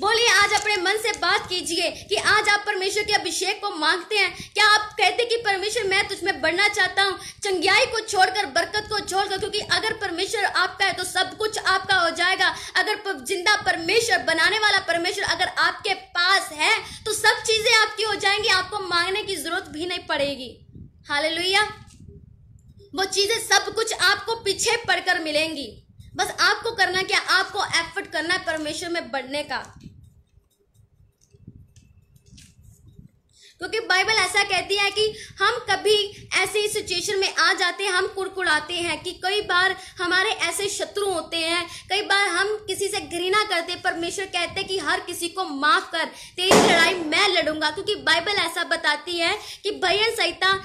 बोलिए आज अपने मन से बात कीजिए कि आज आप परमेश्वर के अभिषेक को मांगते हैं क्या आप कहते कि परमेश्वर मैं तुझमें बढ़ना चाहता हूँ चंग्याई को छोड़कर बरकत को छोड़कर क्योंकि अगर परमेश्वर आपका है तो सब कुछ आपका हो जाएगा अगर जिंदा परमेश्वर बनाने वाला परमेश्वर अगर आपके पास है तो सब चीजें आपकी हो जाएंगी आपको मांगने की जरूरत भी नहीं पड़ेगी लोहिया वो चीजें सब कुछ आपको पीछे पड़कर मिलेंगी बस आपको करना क्या आपको एफर्ट करना है परमेश्वर में बढ़ने का क्योंकि बाइबल ऐसा कहती है कि हम कभी ऐसी सिचुएशन में आ जाते हैं हम कुड़कुड़ाते हैं कि कई बार हमारे ऐसे शत्रु होते हैं कई बार हम किसी से घृणा करते परमेश्वर कहते हैं कि हर किसी को माफ कर तेरी लड़ाई मैं लड़ूंगा क्योंकि बाइबल ऐसा बताती है कि भयन संहिता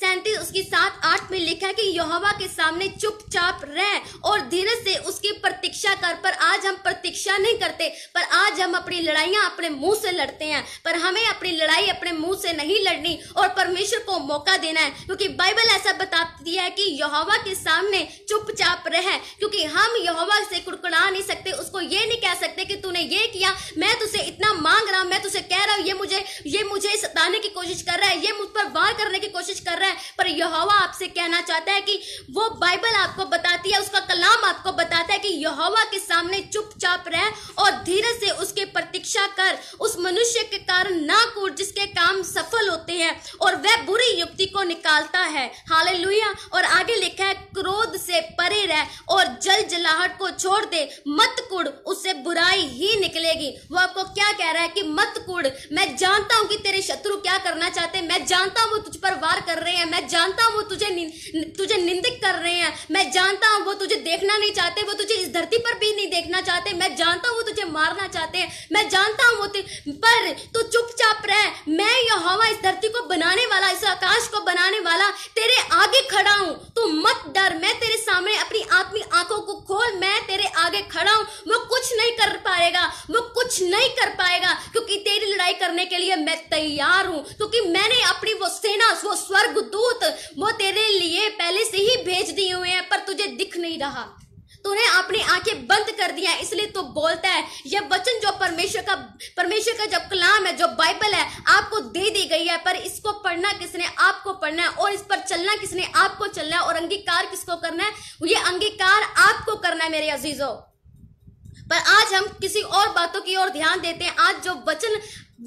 सैंतीस उसकी सात आठ में लिखा है कि यहोवा के सामने चुपचाप रह और धीरे से उसकी प्रतीक्षा कर पर आज हम प्रतीक्षा नहीं करते पर आज हम अपनी लड़ाइयाँ अपने मुंह से लड़ते हैं पर हमें अपनी लड़ाई अपने मुंह से नहीं लड़नी और परमेश्वर को मौका देना है क्योंकि बाइबल ऐसा बताती है कि योवा के सामने चुपचाप रह क्योंकि हम यहावा से कुड़कुड़ा नहीं सकते उसको ये नहीं कह सकते कि तूने ये किया मैं तुझसे इतना मांग रहा हूँ मैं तुझसे कह रहा हूँ ये मुझे ये मुझे सताने की कोशिश कर रहा है ये मुझ पर पर वार करने की कोशिश कर रहा है पर यहोवा आपसे कहना चाहता है कि वो बाइबल आपको बताती है उसका कलाम आपको बताता है कि यहोवा के सामने चुपचाप रह और धीरे से उसके प्रतीक्षा कर उस मनुष्य के कारण ना कूट जिसके काम सफल होते हैं और वह बुरी युक्ति को निकालता है हाले और आगे लिखा है क्रोध से परे रह और जल जलाहट को छोड़ दे मत कुड़ उससे बुराई ही निकलेगी वो आपको क्या कह रहा है कि मत कुड़ मैं जानता हूं कि तेरे शत्रु क्या करना चाहते हैं मैं जानता जानता हूँ वो तुझ पर वार कर रहे हैं मैं जानता हूँ वो तुझे नि, तुझे निंदित कर रहे हैं मैं जानता हूँ वो तुझे देखना नहीं चाहते वो तुझे इस धरती पर भी नहीं देखना चाहते मैं जानता हूँ वो तुझे मारना चाहते हैं मैं जानता हूँ वो पर तू चुपचाप रह मैं यह हवा इस धरती को बनाने वाला इस आकाश को बनाने वाला तेरे आगे खड़ा हूँ तू मत डर मैं तेरे सामने अपनी आत्मी आंखों को खोल मैं तेरे आगे खड़ा हूँ वो कुछ नहीं कर पाएगा वो कुछ नहीं कर पाएगा क्योंकि तेरी लड़ाई करने के लिए मैं तैयार हूँ क्योंकि मैंने अपनी वो सेना वो स्वर्ग दूत वो तेरे लिए पहले से ही भेज दिए हुए हैं पर तुझे दिख नहीं रहा तूने अपनी आंखें बंद कर दिया इसलिए तो बोलता है यह वचन जो परमेश्वर का परमेश्वर का जब कलाम है जो बाइबल है आपको दे दी गई है पर इसको पढ़ना किसने आपको पढ़ना है और इस पर चलना किसने आपको चलना है और अंगीकार किसको करना है ये अंगीकार आपको करना है मेरे अजीजों पर आज हम किसी और बातों की ओर ध्यान देते हैं आज जो वचन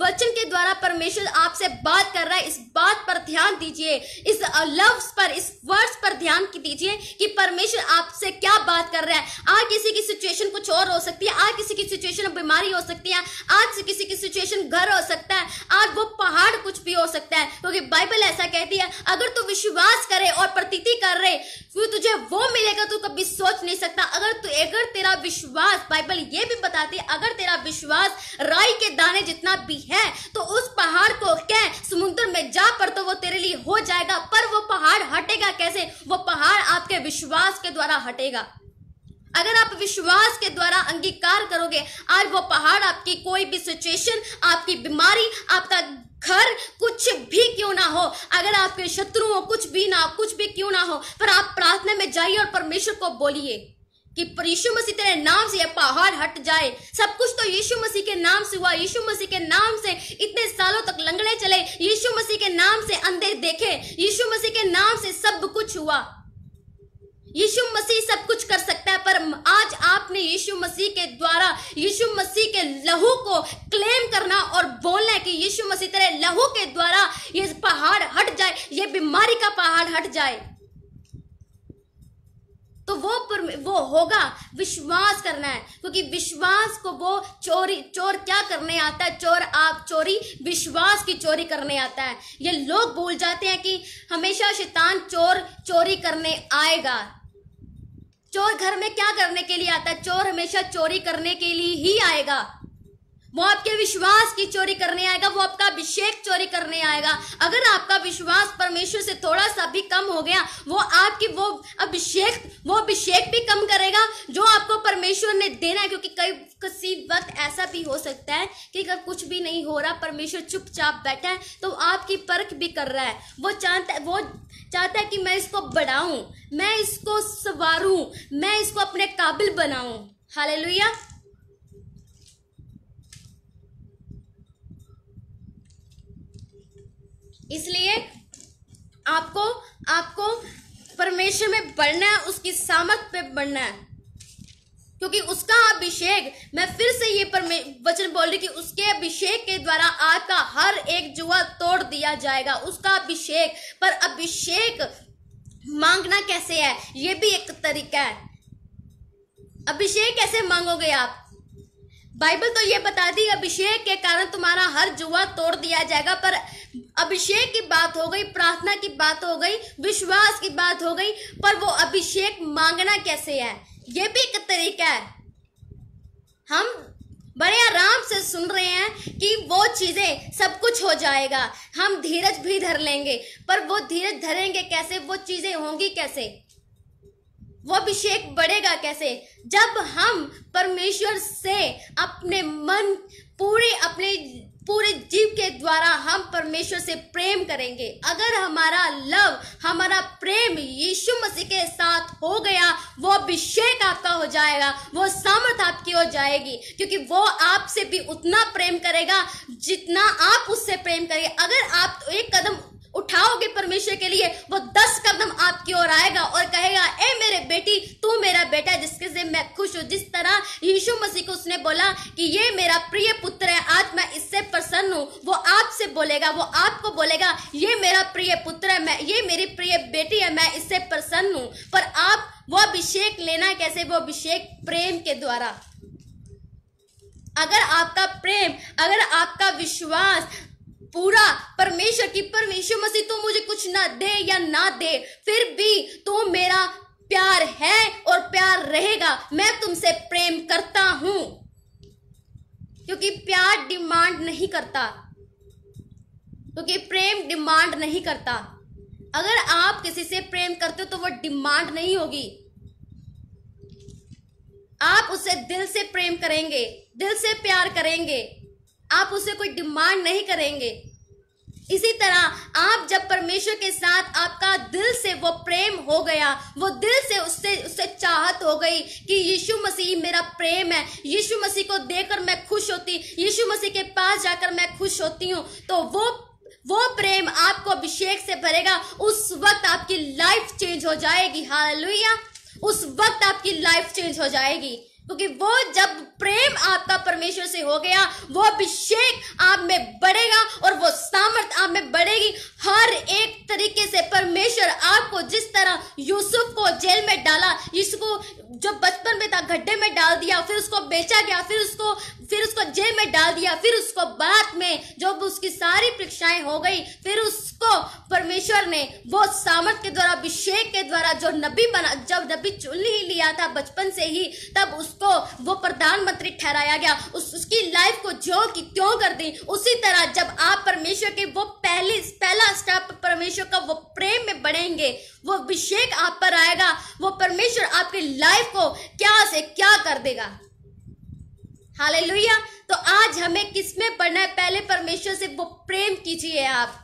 वचन के द्वारा परमेश्वर आपसे बात कर रहा है इस बात पर ध्यान दीजिए इस लफ्ज पर इस वर्ड्स पर ध्यान दीजिए कि परमेश्वर आपसे क्या बात कर रहा है आज किसी की सिचुएशन कुछ और हो सकती है आज किसी की सिचुएशन बीमारी हो सकती है आज किसी की सिचुएशन घर हो सकता है आज वो पहाड़ कुछ भी हो सकता है क्योंकि तो बाइबल ऐसा कहती है अगर तू विश्वास करे और प्रतीति कर रहे तो तुझे वो मिलेगा तू कभी सोच नहीं सकता अगर तू अगर तेरा विश्वास बाइबल ये भी बताती है अगर तेरा विश्वास राई के दाने जितना भी है तो उस पहाड़ को कह समुद्र में जा पर तो वो तेरे लिए हो जाएगा पर वो पहाड़ हटेगा कैसे वो पहाड़ आपके विश्वास के द्वारा हटेगा अगर आप विश्वास के द्वारा अंगीकार करोगे आज वो पहाड़ आपकी कोई भी सिचुएशन आपकी बीमारी आपका घर कुछ भी क्यों ना हो अगर आपके शत्रुओं कुछ भी ना कुछ भी क्यों ना हो पर आप प्रार्थना में जाइए और परमेश्वर को बोलिए कि यीशु मसीह तेरे नाम से यह पहाड़ हट जाए सब कुछ तो यीशु मसीह के नाम से हुआ यीशु मसीह के नाम से इतने सालों तक लंगड़े चले यीशु मसीह के नाम से अंधे देखे यीशु मसीह के नाम से सब कुछ हुआ यीशु मसीह सब कुछ कर सकता है पर आज आपने यीशु मसीह के द्वारा यीशु मसीह के लहू को क्लेम करना और बोलना है कि यीशु मसीह तेरे लहू के द्वारा ये पहाड़ हट जाए ये बीमारी का पहाड़ हट जाए तो वो पर, वो होगा विश्वास करना है क्योंकि विश्वास को वो चोरी चोर क्या करने आता है चोर आप चोरी विश्वास की चोरी करने आता है ये लोग भूल जाते हैं कि हमेशा शैतान चोर चोरी करने आएगा चोर घर में क्या करने के लिए आता है चोर हमेशा चोरी करने के लिए ही आएगा वो आपके विश्वास की चोरी करने आएगा वो आपका अभिषेक चोरी करने आएगा अगर आपका विश्वास परमेश्वर से थोड़ा सा भी कम हो गया वो आपकी वो अभिषेक वो अभिषेक भी कम करेगा जो आपको परमेश्वर ने देना है क्योंकि कई किसी वक्त ऐसा भी हो सकता है कि अगर कुछ भी नहीं हो रहा परमेश्वर चुपचाप बैठा है तो आपकी परख भी कर रहा है वो चाहता वो चाहता है कि मैं इसको बढ़ाऊँ मैं इसको संवारूं मैं इसको अपने काबिल बनाऊं हालेलुया इसलिए आपको आपको परमेश्वर में बढ़ना है उसकी सामर्थ पे बढ़ना है क्योंकि उसका अभिषेक मैं फिर से ये वचन बोल रही कि उसके अभिषेक के द्वारा आपका हर एक जुआ तोड़ दिया जाएगा उसका अभिषेक पर अभिषेक मांगना कैसे है ये भी एक तरीका है अभिषेक कैसे मांगोगे आप बाइबल तो ये बता दी अभिषेक के कारण तुम्हारा हर जुआ तोड़ दिया जाएगा पर अभिषेक की बात हो गई प्रार्थना की बात हो गई विश्वास की बात हो गई पर वो अभिषेक मांगना कैसे है ये भी एक तरीका है हम बड़े आराम से सुन रहे हैं कि वो चीजें सब कुछ हो जाएगा हम धीरज भी धर लेंगे पर वो धीरज धरेंगे कैसे वो चीजें होंगी कैसे वो अभिषेक बढ़ेगा कैसे जब हम परमेश्वर से अपने मन पूरे अपने पूरे जीव के द्वारा हम परमेश्वर से प्रेम करेंगे अगर हमारा लव हमारा प्रेम यीशु मसीह के साथ हो गया वो अभिषेक आपका हो जाएगा वो सामर्थ आपकी हो जाएगी क्योंकि वो आपसे भी उतना प्रेम करेगा जितना आप उससे प्रेम करेंगे अगर आप एक कदम उठाओगे परमेश्वर के लिए वो दस कदम आपकी ओर आएगा और कहेगा ए मेरे बेटी तू मेरा बेटा जिसके से मैं खुश हूँ जिस तरह यीशु मसीह को उसने बोला कि ये मेरा प्रिय पुत्र है आज मैं इससे प्रसन्न हूँ वो आपसे बोलेगा वो आपको बोलेगा ये मेरा प्रिय पुत्र है मैं ये मेरी प्रिय बेटी है मैं इससे प्रसन्न हूँ पर आप वो अभिषेक लेना कैसे वो अभिषेक प्रेम के द्वारा अगर आपका प्रेम अगर आपका विश्वास पूरा परमेश्वर की परमेश्वर मसीह तो मुझे कुछ ना दे या ना दे फिर भी तो मेरा प्यार है और प्यार रहेगा मैं तुमसे प्रेम करता हूं क्योंकि प्यार डिमांड नहीं करता क्योंकि प्रेम डिमांड नहीं करता अगर आप किसी से प्रेम करते हो तो वह डिमांड नहीं होगी आप उसे दिल से प्रेम करेंगे दिल से प्यार करेंगे आप उसे कोई डिमांड नहीं करेंगे इसी तरह आप जब परमेश्वर के साथ आपका दिल से वो प्रेम हो गया वो दिल से उससे उससे चाहत हो गई कि यीशु मसीह मेरा प्रेम है यीशु मसीह को देखकर मैं खुश होती यीशु मसीह के पास जाकर मैं खुश होती हूँ तो वो वो प्रेम आपको अभिषेक से भरेगा उस वक्त आपकी लाइफ चेंज हो जाएगी हालेलुया उस वक्त आपकी लाइफ चेंज हो जाएगी क्योंकि वो जब प्रेम आपका परमेश्वर से हो गया वो अभिषेक आप में बढ़ेगा और वो सामर्थ आप में बढ़ेगी हर एक तरीके से परमेश्वर आपको जिस तरह यूसुफ को जेल में डाला इसको जो बचपन में था गड्ढे में डाल दिया फिर उसको बेचा गया फिर उसको फिर उसको जेल में डाल दिया फिर उसको बाद में जब उसकी सारी परीक्षाएं हो गई फिर उसको परमेश्वर ने वो सामर्थ के द्वारा अभिषेक के द्वारा जो नबी बना जब नबी चुन ही लिया था बचपन से ही तब उस उसको वो प्रधानमंत्री ठहराया गया उस उसकी लाइफ को ज्यो की त्यों कर दी उसी तरह जब आप परमेश्वर के वो पहले पहला स्टेप परमेश्वर का वो प्रेम में बढ़ेंगे वो अभिषेक आप पर आएगा वो परमेश्वर आपकी लाइफ को क्या से क्या कर देगा हाल तो आज हमें किसमें पढ़ना है पहले परमेश्वर से वो प्रेम कीजिए आप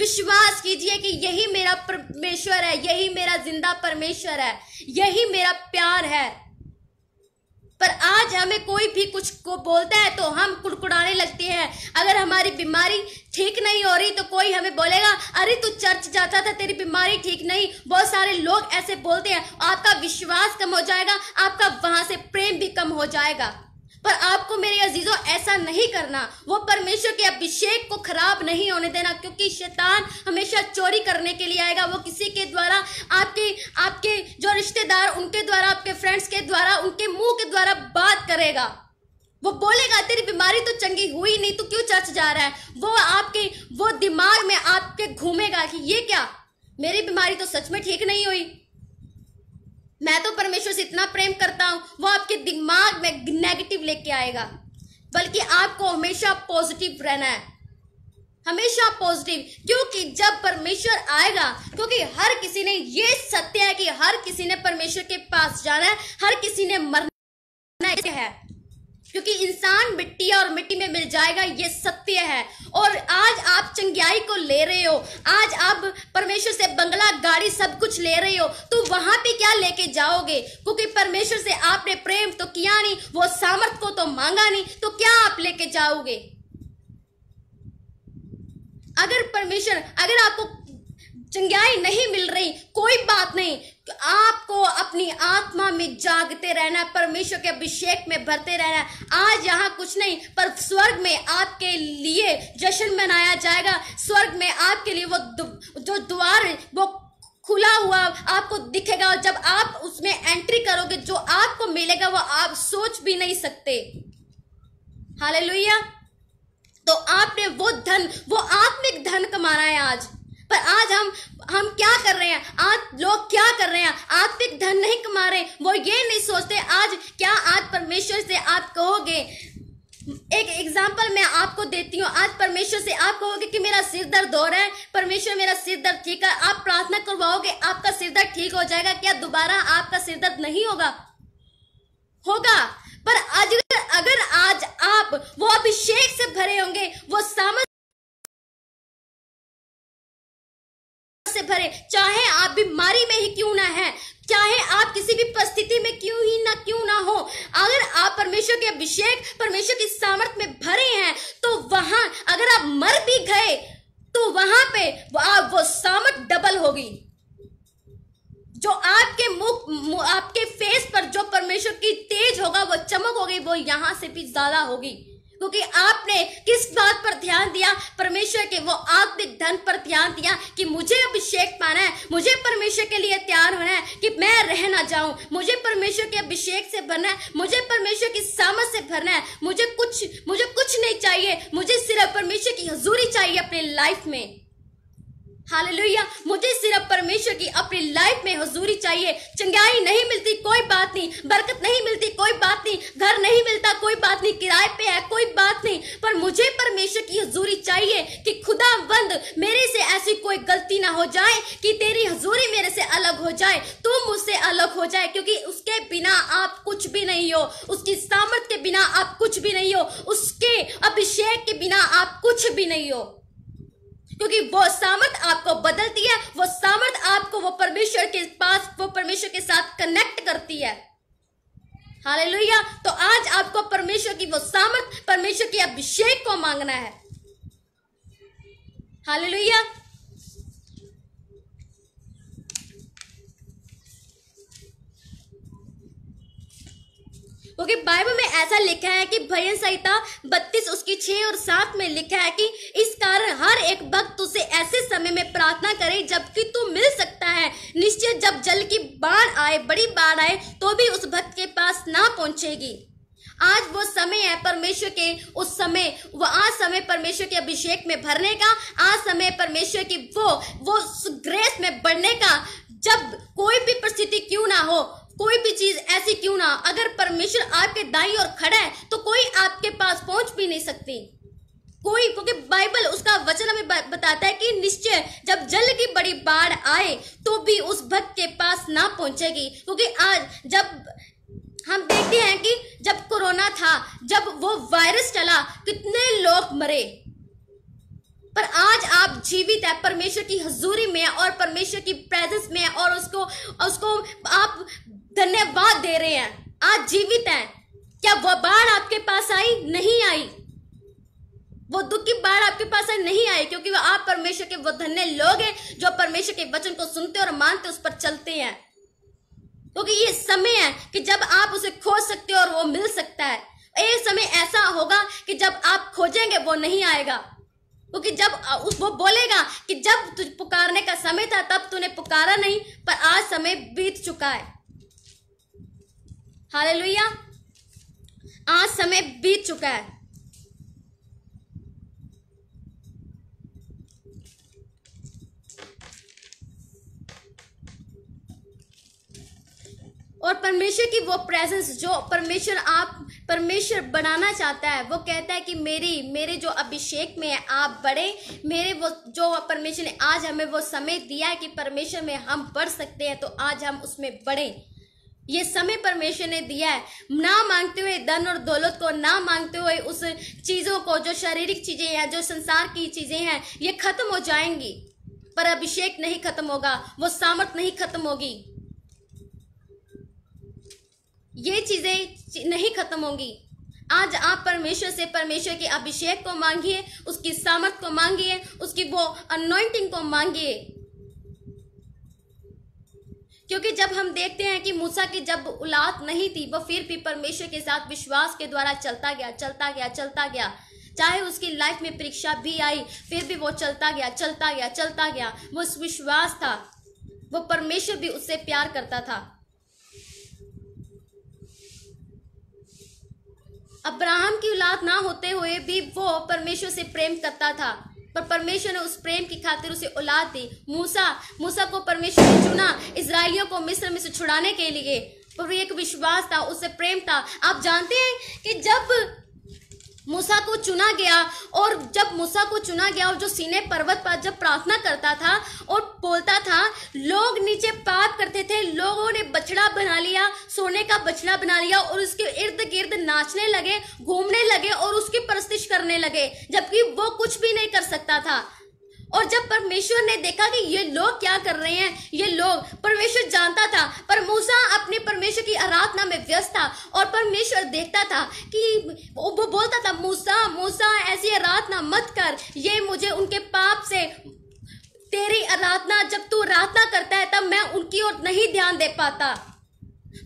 विश्वास कीजिए कि यही मेरा परमेश्वर है यही मेरा जिंदा परमेश्वर है यही मेरा प्यार है पर आज हमें कोई भी कुछ को बोलता है तो हम कुड़कुड़ाने लगते हैं अगर हमारी बीमारी ठीक नहीं हो रही तो कोई हमें बोलेगा अरे तू चर्च जाता था तेरी बीमारी ठीक नहीं बहुत सारे लोग ऐसे बोलते हैं आपका विश्वास कम हो जाएगा आपका वहां से प्रेम भी कम हो जाएगा पर आपको मेरे अजीजों ऐसा नहीं करना वो परमेश्वर के अभिषेक को खराब नहीं होने देना क्योंकि शैतान हमेशा चोरी करने के लिए आएगा वो किसी के द्वारा आपके आपके जो रिश्तेदार उनके द्वारा आपके फ्रेंड्स के द्वारा उनके मुंह के द्वारा बात करेगा वो बोलेगा तेरी बीमारी तो चंगी हुई नहीं तो क्यों चर्च जा रहा है वो आपके वो दिमाग में आपके घूमेगा कि ये क्या मेरी बीमारी तो सच में ठीक नहीं हुई मैं तो परमेश्वर से इतना प्रेम करता हूँ वो आपके दिमाग में नेगेटिव लेके आएगा बल्कि आपको हमेशा पॉजिटिव रहना है हमेशा पॉजिटिव क्योंकि जब परमेश्वर आएगा क्योंकि हर किसी ने ये सत्य है कि हर किसी ने परमेश्वर के पास जाना है हर किसी ने मरना है क्योंकि इंसान मिट्टी और मिट्टी में मिल जाएगा ये सत्य है और आज आप चंग्याई को ले रहे हो आज आप परमेश्वर से बंगला गाड़ी सब कुछ ले रहे हो तो वहां पे क्या लेके जाओगे क्योंकि परमेश्वर से आपने प्रेम तो किया नहीं वो सामर्थ को तो मांगा नहीं तो क्या आप लेके जाओगे अगर परमेश्वर अगर आपको चंग्याई नहीं मिल रही कोई बात नहीं आपको अपनी आत्मा में जागते रहना है परमेश्वर के अभिषेक में भरते रहना आज यहाँ कुछ नहीं पर स्वर्ग में आपके लिए जश्न मनाया जाएगा स्वर्ग में आपके लिए वो जो द्वार वो खुला हुआ आपको दिखेगा और जब आप उसमें एंट्री करोगे जो आपको मिलेगा वो आप सोच भी नहीं सकते हाल तो आपने वो धन वो आत्मिक धन कमाना है आज पर आज हम हम क्या कर रहे हैं आज लोग क्या कर रहे हैं आत्मिक धन नहीं कमा रहे वो ये नहीं सोचते आज क्या आज परमेश्वर से आप कहोगे एक एग्जाम्पल मैं आपको देती हूँ आज परमेश्वर से आप कहोगे कि मेरा सिर दर्द हो रहा है परमेश्वर मेरा सिर दर्द ठीक है आप प्रार्थना करवाओगे आपका सिर दर्द ठीक हो जाएगा क्या दोबारा आपका सिर दर्द नहीं होगा होगा पर अगर अगर आज आप वो अभिषेक से भरे होंगे वो सामर्थ से भरे चाहे आप बीमारी में ही क्यों ना है चाहे आप किसी भी परिस्थिति में क्यों ही ना क्यों ना हो अगर आप परमेश्वर के अभिषेक परमेश्वर की सामर्थ में भरे हैं तो वहां अगर आप मर भी गए तो वहां पे आप वो सामर्थ डबल होगी जो आपके मुख आपके फेस पर जो परमेश्वर की तेज होगा वो चमक होगी वो यहां से भी ज्यादा होगी क्योंकि आपने किस बात पर ध्यान दिया परमेश्वर के वो आत्मिक धन पर ध्यान दिया कि मुझे अभिषेक पाना है मुझे परमेश्वर के लिए तैयार होना है कि मैं रह ना जाऊं मुझे परमेश्वर के अभिषेक से भरना है मुझे परमेश्वर की सामर्थ से भरना है मुझे कुछ मुझे कुछ नहीं चाहिए मुझे सिर्फ परमेश्वर की हजूरी चाहिए अपने लाइफ में हालेलुया मुझे सिर्फ परमेश्वर की अपनी लाइफ में हजूरी चाहिए चंगाई नहीं मिलती कोई बात नहीं बरकत नहीं मिलती कोई बात नहीं घर नहीं मिलता कोई बात नहीं किराए पे है कोई बात नहीं पर मुझे परमेश्वर की हजूरी चाहिए कि खुदा बंद मेरे से ऐसी कोई गलती ना हो जाए कि तेरी हजूरी मेरे से अलग हो जाए तुम मुझसे अलग हो जाए क्योंकि उसके बिना आप कुछ भी नहीं हो उसकी सामर्थ के बिना आप कुछ भी नहीं हो उसके अभिषेक के बिना आप कुछ भी नहीं हो क्योंकि वो सामर्थ आपको बदलती है वो सामर्थ आपको वो परमेश्वर के पास वो परमेश्वर के साथ कनेक्ट करती है हालेलुया तो आज आपको परमेश्वर की वो सामर्थ परमेश्वर के अभिषेक को मांगना है हालेलुया क्योंकि बाइबल में ऐसा लिखा है कि भयन संहिता बत्तीस उसकी छः और सात में लिखा है कि इस कारण हर एक भक्त उसे ऐसे समय में प्रार्थना करे जबकि तू मिल सकता है निश्चय जब जल की बाढ़ आए बड़ी बाढ़ आए तो भी उस भक्त के पास ना पहुंचेगी आज वो समय है परमेश्वर के उस समय वो आज समय परमेश्वर के अभिषेक में भरने का आज समय परमेश्वर की वो वो ग्रेस में बढ़ने का जब कोई भी परिस्थिति क्यों ना हो कोई भी चीज ऐसी क्यों ना अगर परमेश्वर आपके दाई और खड़ा है तो कोई आपके पास पहुंच भी नहीं सकती कोई क्योंकि बाइबल उसका वचन हमें बताता है कि निश्चय जब जल की बड़ी बाढ़ आए तो भी उस भक्त के पास ना पहुंचेगी क्योंकि आज जब हम देखते हैं कि जब कोरोना था जब वो वायरस चला कितने लोग मरे पर आज आप जीवित है परमेश्वर की हजूरी में और परमेश्वर की प्रेजेंस में और उसको उसको आप धन्यवाद दे रहे हैं आज जीवित हैं क्या वह बाढ़ आपके पास आई नहीं आई वो दुख की बाढ़ आपके पास आई नहीं आई क्योंकि वो आप परमेश्वर के वो धन्य लोग हैं जो परमेश्वर के वचन को सुनते और मानते उस पर चलते हैं क्योंकि ये समय है कि जब आप उसे खोज सकते हो और वो मिल सकता है एक समय ऐसा होगा कि जब आप खोजेंगे वो नहीं आएगा क्योंकि जब उस वो बोलेगा कि जब तुझ पुकारने का समय था तब तूने पुकारा नहीं पर आज समय बीत चुका है हालेलुया आज समय बीत चुका है और परमेश्वर की वो प्रेजेंस जो परमेश्वर आप परमेश्वर बनाना चाहता है वो कहता है कि मेरी मेरे जो अभिषेक में है आप बढ़े मेरे वो जो परमेश्वर ने आज हमें वो समय दिया है कि परमेश्वर में हम बढ़ सकते हैं तो आज हम उसमें बढ़ें ये समय परमेश्वर ने दिया है ना मांगते हुए धन और दौलत को ना मांगते हुए उस चीजों को जो शारीरिक चीजें हैं जो संसार की चीजें हैं ये खत्म हो जाएंगी पर अभिषेक नहीं खत्म होगा वो सामर्थ नहीं खत्म होगी ये चीजें नहीं खत्म होंगी आज आप परमेश्वर से परमेश्वर के अभिषेक को मांगिए उसकी सामर्थ को मांगिए उसकी वो अनोइंटिंग को मांगिए क्योंकि जब हम देखते हैं कि मूसा की जब औलाद नहीं थी वो फिर भी परमेश्वर के साथ विश्वास के द्वारा चलता गया चलता गया चलता गया चाहे उसकी लाइफ में परीक्षा भी आई फिर भी वो चलता गया चलता गया चलता गया वो विश्वास था वो परमेश्वर भी उससे प्यार करता था अब्राहम की औलाद ना होते हुए भी वो परमेश्वर से प्रेम करता था पर परमेश्वर ने उस प्रेम की खातिर उसे औलाद दी मूसा मूसा को परमेश्वर ने चुना इसराइलियों को मिस्र में से छुड़ाने के लिए पर एक विश्वास था उससे प्रेम था आप जानते हैं कि जब मूसा को चुना गया और जब मूसा को चुना गया और जो सीने पर्वत पर जब प्रार्थना करता था और बोलता था लोग नीचे पाप करते थे लोगों ने बछड़ा बना लिया सोने का बछड़ा बना लिया और उसके इर्द गिर्द नाचने लगे घूमने लगे और उसकी परस्तिश करने लगे जबकि वो कुछ भी नहीं कर सकता था और जब परमेश्वर ने देखा कि ये लोग क्या कर रहे हैं ये लोग परमेश्वर जानता था पर मूसा अपने परमेश्वर की आराधना में व्यस्त था और परमेश्वर देखता था कि वो बोलता था मूसा मूसा ऐसी आराधना मत कर ये मुझे उनके पाप से तेरी आराधना जब तू आराधना करता है तब मैं उनकी ओर नहीं ध्यान दे पाता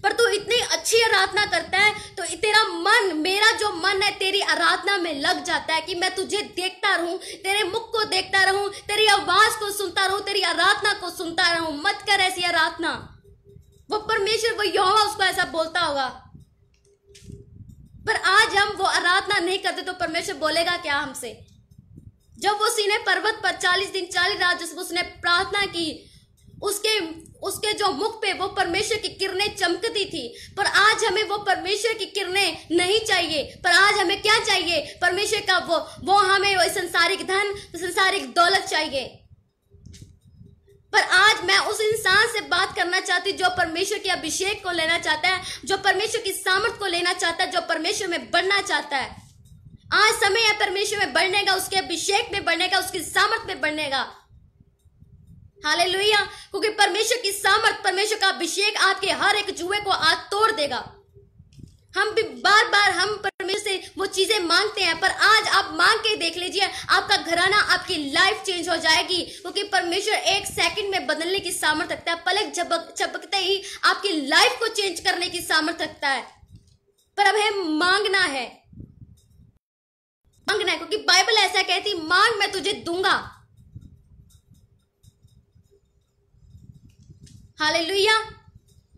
पर तू इतनी अच्छी आराधना करता है तो तेरा मन मेरा जो मन है तेरी आराधना में लग जाता है कि मैं तुझे देखता रहूं तेरे मुख को देखता रहूं तेरी आवाज को सुनता रहूं तेरी आराधना को सुनता रहूं मत कर ऐसी आराधना वो परमेश्वर वो यौवा उसको ऐसा बोलता होगा पर आज हम वो आराधना नहीं करते तो परमेश्वर बोलेगा क्या हमसे जब वो सीने पर्वत पर चालीस दिन चालीस रात जब उसने प्रार्थना की उसके उसके जो मुख पे वो परमेश्वर की किरणें चमकती थी पर आज हमें वो परमेश्वर की किरणें नहीं चाहिए पर आज हमें क्या चाहिए परमेश्वर का वो वो हमें वो संसारिक धन संसारिक दौलत चाहिए पर आज मैं उस इंसान से बात करना चाहती जो परमेश्वर के अभिषेक को लेना चाहता है जो परमेश्वर की सामर्थ को लेना चाहता है जो परमेश्वर में बढ़ना चाहता है आज समय है परमेश्वर में बढ़ने का उसके अभिषेक में बढ़ने का उसकी सामर्थ में बढ़ने का हाल लोहिया क्योंकि परमेश्वर की सामर्थ परमेश्वर का अभिषेक आपके हर एक जुए को आज तोड़ देगा हम भी बार बार हम परमेश्वर से वो चीजें मांगते हैं पर आज आप मांग के देख लीजिए आपका घराना आपकी लाइफ चेंज हो जाएगी क्योंकि परमेश्वर एक सेकंड में बदलने की सामर्थ रखता है पलक झपक झपकते ही आपकी लाइफ को चेंज करने की सामर्थ रखता है पर अब है मांगना है मांगना है क्योंकि बाइबल ऐसा कहती मांग मैं तुझे दूंगा हाल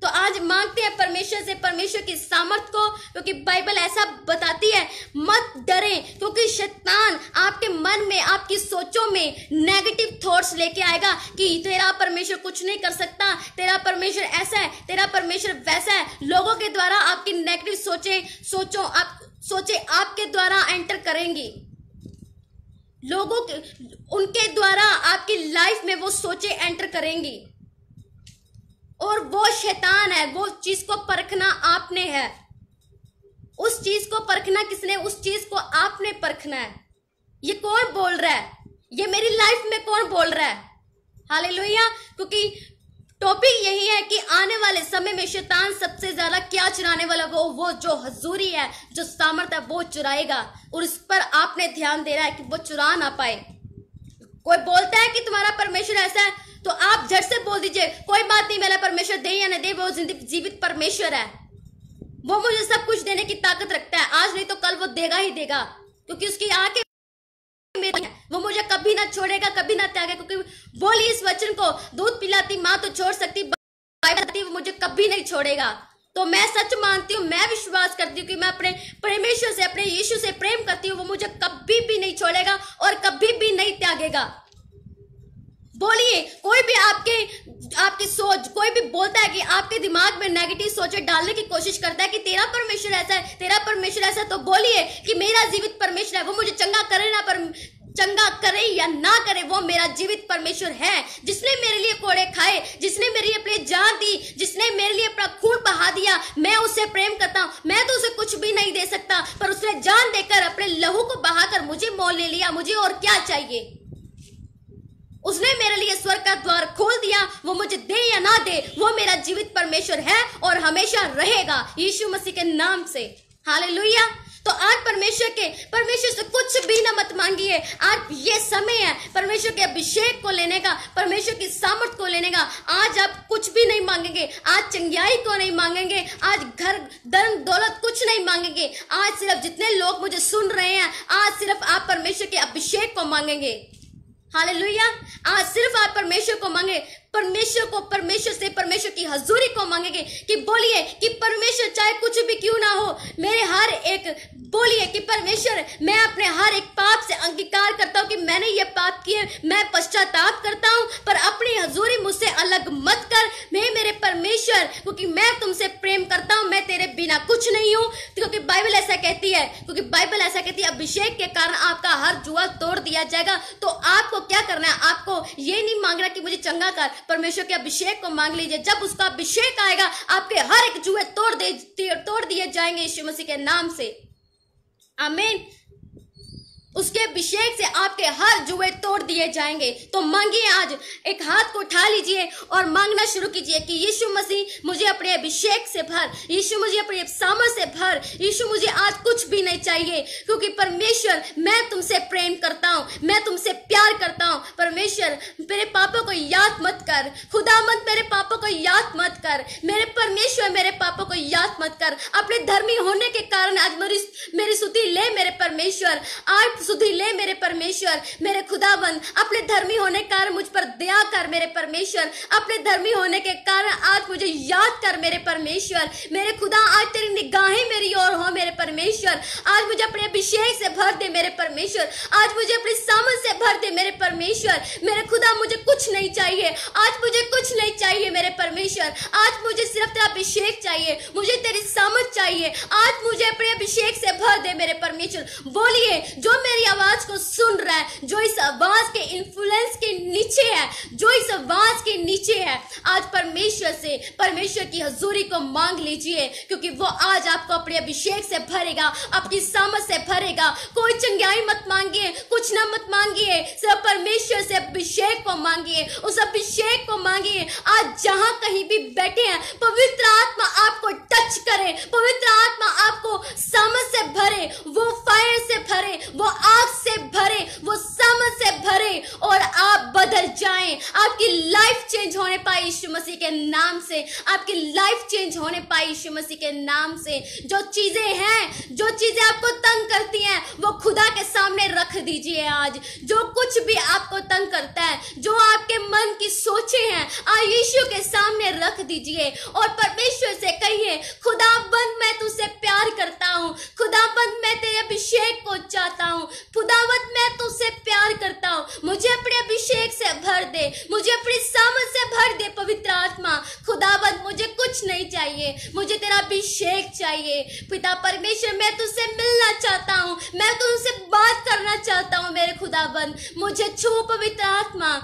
तो आज मांगते हैं परमेश्वर से परमेश्वर की सामर्थ को क्योंकि बाइबल ऐसा बताती है मत डरे क्योंकि शैतान आपके मन में आपकी सोचों में नेगेटिव थॉट्स लेके आएगा कि तेरा परमेश्वर कुछ नहीं कर सकता तेरा परमेश्वर ऐसा है तेरा परमेश्वर वैसा है लोगों के द्वारा आपकी नेगेटिव सोचे सोचो आप सोचे आपके द्वारा एंटर करेंगी लोगों के उनके द्वारा आपकी लाइफ में वो सोचे एंटर करेंगी और वो शैतान है वो चीज को परखना आपने है उस चीज को परखना किसने उस चीज को आपने परखना है ये कौन बोल रहा है ये मेरी लाइफ में कौन बोल रहा है हाले क्योंकि टॉपिक यही है कि आने वाले समय में शैतान सबसे ज्यादा क्या चुराने वाला वो वो जो हजूरी है जो सामर्थ है वो चुराएगा और उस पर आपने ध्यान दे रहा है कि वो चुरा ना पाए कोई बोलता है कि तुम्हारा परमेश्वर ऐसा है तो आप झट से बोल दीजिए कोई बात नहीं मेरा परमेश्वर दे या ना दे वो जीवित परमेश्वर है वो मुझे सब कुछ देने की ताकत रखता है आज नहीं तो कल वो देगा ही देगा क्योंकि उसकी आंखें वो मुझे कभी ना छोड़ेगा कभी ना त्यागेगा क्योंकि बोली इस वचन को दूध पिलाती माँ तो छोड़ सकती वो मुझे कभी नहीं छोड़ेगा तो मैं सच मानती हूँ मैं विश्वास करती हूँ कि मैं अपने परमेश्वर से अपने यीशु से प्रेम करती हूँ वो मुझे कभी भी नहीं छोड़ेगा और कभी भी नहीं त्यागेगा बोलिए कोई भी आपके आपकी सोच कोई भी बोलता है कि आपके दिमाग में नेगेटिव सोचें डालने की कोशिश करता है कि तेरा परमेश्वर ऐसा है तेरा परमेश्वर ऐसा है तो बोलिए कि मेरा जीवित परमेश्वर है वो मुझे चंगा करे ना पर चंगा करे या ना करे वो मेरा जीवित परमेश्वर है जिसने मेरे लिए कोड़े खाए जिसने मेरे लिए अपनी जान दी जिसने मेरे लिए अपना खून बहा दिया मैं उससे प्रेम करता हूँ मैं तो उसे कुछ भी नहीं दे सकता पर उसने जान देकर अपने लहू को बहाकर मुझे मोल ले लिया मुझे और क्या चाहिए उसने मेरे लिए स्वर्ग का द्वार खोल दिया वो मुझे दे या ना दे वो मेरा जीवित परमेश्वर है और हमेशा रहेगा यीशु मसीह के नाम से हालेलुया तो आज परमेश्वर के परमेश्वर से कुछ भी ना मत मांगिए आज ये समय है परमेश्वर के अभिषेक को लेने का परमेश्वर की सामर्थ को लेने का आज आप कुछ भी नहीं मांगेंगे आज चंग्याई को नहीं मांगेंगे आज घर धन दौलत कुछ नहीं मांगेंगे आज सिर्फ जितने लोग मुझे सुन रहे हैं आज सिर्फ आप परमेश्वर के अभिषेक को मांगेंगे हाल आज सिर्फ आप परमेश्वर को मांगे परमेश्वर को परमेश्वर से परमेश्वर की हजूरी को मांगेंगे कि बोलिए कि परमेश्वर चाहे कुछ भी क्यों ना हो मेरे हर एक बोलिए कि परमेश्वर मैं अपने हर एक पाप से अंगीकार करता हूँ कि मैंने ये पाप किए मैं पश्चाताप करता हूँ पर अपनी हजूरी मुझसे अलग मत कर मैं मेरे परमेश्वर क्योंकि मैं तुमसे प्रेम करता हूँ मैं तेरे बिना कुछ नहीं हूँ क्योंकि बाइबल ऐसा कहती है क्योंकि बाइबल ऐसा कहती है अभिषेक के कारण आपका हर जुआ तोड़ दिया जाएगा तो आपको क्या करना है आपको ये नहीं मांगना कि मुझे चंगा कर परमेश्वर के अभिषेक को मांग लीजिए जब उसका अभिषेक आएगा आपके हर एक जुए तोड़ दे तोड़ दिए जाएंगे यीशु मसीह के नाम से आमीन उसके अभिषेक से आपके हर जुए तोड़ दिए जाएंगे तो मांगिए आज एक हाथ को उठा लीजिए और मांगना शुरू कीजिए कि यीशु मसीह मुझे अपने अभिषेक से भर यीशु मुझे अपने सामर से भर यीशु मुझे आज कुछ भी नहीं चाहिए क्योंकि परमेश्वर मैं तुमसे प्रेम करता हूँ मैं तुमसे प्यार करता हूँ परमेश्वर मेरे पापा को याद मत कर खुदा मत मेरे पापा को याद मत कर मेरे परमेश्वर मेरे पापा को याद मत कर अपने धर्मी होने के कारण आज मेरी मेरी सुती ले मेरे परमेश्वर आज हाथ सुधी ले मेरे परमेश्वर मेरे खुदाबंद अपने धर्मी होने के कारण मुझ पर दया कर मेरे परमेश्वर अपने धर्मी होने के कारण आज मुझे याद कर मेरे परमेश्वर मेरे खुदा आज तेरी निगाहें मेरी ओर हो मेरे परमेश्वर आज मुझे अपने अभिषेक से भर दे मेरे परमेश्वर आज मुझे अपने सामन से भर दे मेरे परमेश्वर मेरे खुदा मुझे कुछ नहीं चाहिए आज मुझे कुछ नहीं चाहिए मेरे परमेश्वर आज मुझे सिर्फ तेरा अभिषेक चाहिए मुझे तेरी सामत चाहिए आज मुझे अपने अभिषेक से भर दे मेरे परमेश्वर बोलिए जो मेरे मेरी आवाज को सुन रहा है जो इस आवाज के इन्फ्लुएंस के नीचे है जो इस आवाज के नीचे है आज परमेश्वर से परमेश्वर की हजूरी को मांग लीजिए क्योंकि वो आज आपको अपने अभिषेक से भरेगा आपकी सामत से भरेगा कोई चंगाई मत मांगिए कुछ ना मत मांगिए सिर्फ परमेश्वर से अभिषेक को मांगिए उस अभिषेक को मांगिए आज जहां कहीं भी बैठे हैं पवित्र आत्मा आपको टच करे पवित्र आत्मा आपको सामत से भरे वो फायर से भरे वो आग से भरे वो समझ से भरे और आप बदल जाएं आपकी लाइफ चेंज होने पाए यीशु मसीह के नाम से आपकी लाइफ चेंज होने पाए यीशु मसीह के नाम से जो चीज़ें हैं जो चीज़ें आपको तंग करती हैं वो खुदा के सामने रख दीजिए आज जो कुछ भी आपको तंग करता है जो आपके मन की सोचे हैं आज यीशु के सामने रख दीजिए और परमेश्वर से कहिए खुदा बंद मैं तुझसे प्यार करता हूँ खुदा बंद मैं तेरे अभिषेक को चाहता हूँ खुदावत मैं तुझसे प्यार करता हूँ मुझे अपने अभिषेक से भर दे मुझे अपनी समझ से भर दे पवित्र आत्मा खुदावत मुझे कुछ नहीं चाहिए मुझे तेरा अभिषेक चाहिए पिता परमेश्वर मैं तुझसे मिलना चाहता हूँ मैं तुझसे बात करना चाहता हूँ मेरे खुदाबंद मुझे छू पवित्र आत्मा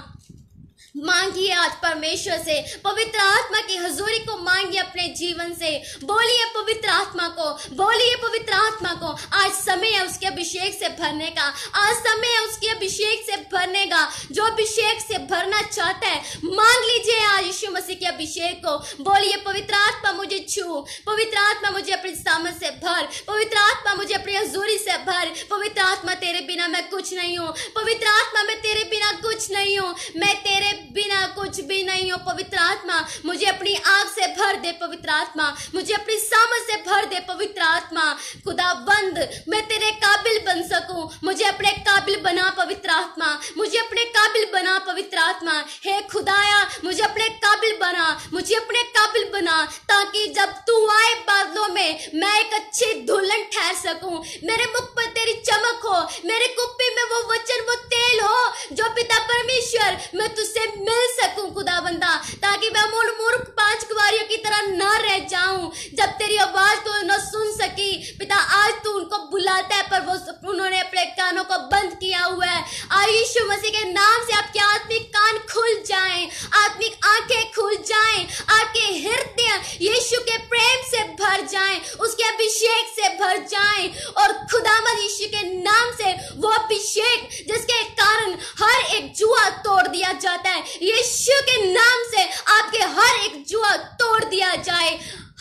मांगिए आज परमेश्वर से पवित्र आत्मा की हजूरी को मांगिए अपने जीवन से बोलिए पवित्र आत्मा को बोलिए पवित्र आत्मा को आज समय है उसके अभिषेक से भरने का आज समय है उसके अभिषेक से भरने का जो अभिषेक से भरना चाहता है मांग लीजिए आज यीशु मसीह के अभिषेक को बोलिए पवित्र आत्मा मुझे छू पवित्र आत्मा मुझे अपने सामन से भर पवित्र आत्मा मुझे अपनी हजूरी से भर पवित्र आत्मा तेरे बिना मैं कुछ नहीं हूँ पवित्र आत्मा मैं तेरे बिना कुछ नहीं हूँ मैं तेरे बिना कुछ भी नहीं हो पवित्र आत्मा मुझे अपनी आग से भर दे पवित्र आत्मा मुझे अपनी समझ से भर दे पवित्र आत्मा खुदा बंद मैं तेरे काबिल बन सकू मुझे अपने काबिल बना पवित्र आत्मा मुझे अपने काबिल बना पवित्र आत्मा हे खुदाया मुझे अपने काबिल बना मुझे अपने काबिल बना ताकि जब तू आए बादलों में मैं एक अच्छी दुल्हन ठहर सकूं मेरे मुख पर तेरी चमक हो मेरे कुप्पी में वो वचन वो तेल हो जो पिता परमेश्वर मैं तुझसे मिल सकूं खुदा बंदा ताकि मैं मूल मूर्ख पांच कुवारियों की तरह न रह जाऊं जब तेरी आवाज तो न सुन सकी पिता आज तू उनको बुलाता है पर वो उन्होंने अपने कानों को बंद किया हुआ है आयुषु मसीह के नाम से आपके आत्मिक कान खुल जाए आत्मिक आंखें खुल जाए आपके हृदय यीशु के प्रेम से भर जाए उसके अभिषेक से भर जाए और खुदा खुदामद यीशु के नाम से वो अभिषेक जिसके कारण हर एक जुआ तोड़ दिया जाता है यीशु के नाम से आपके हर एक जुआ तोड़ दिया जाए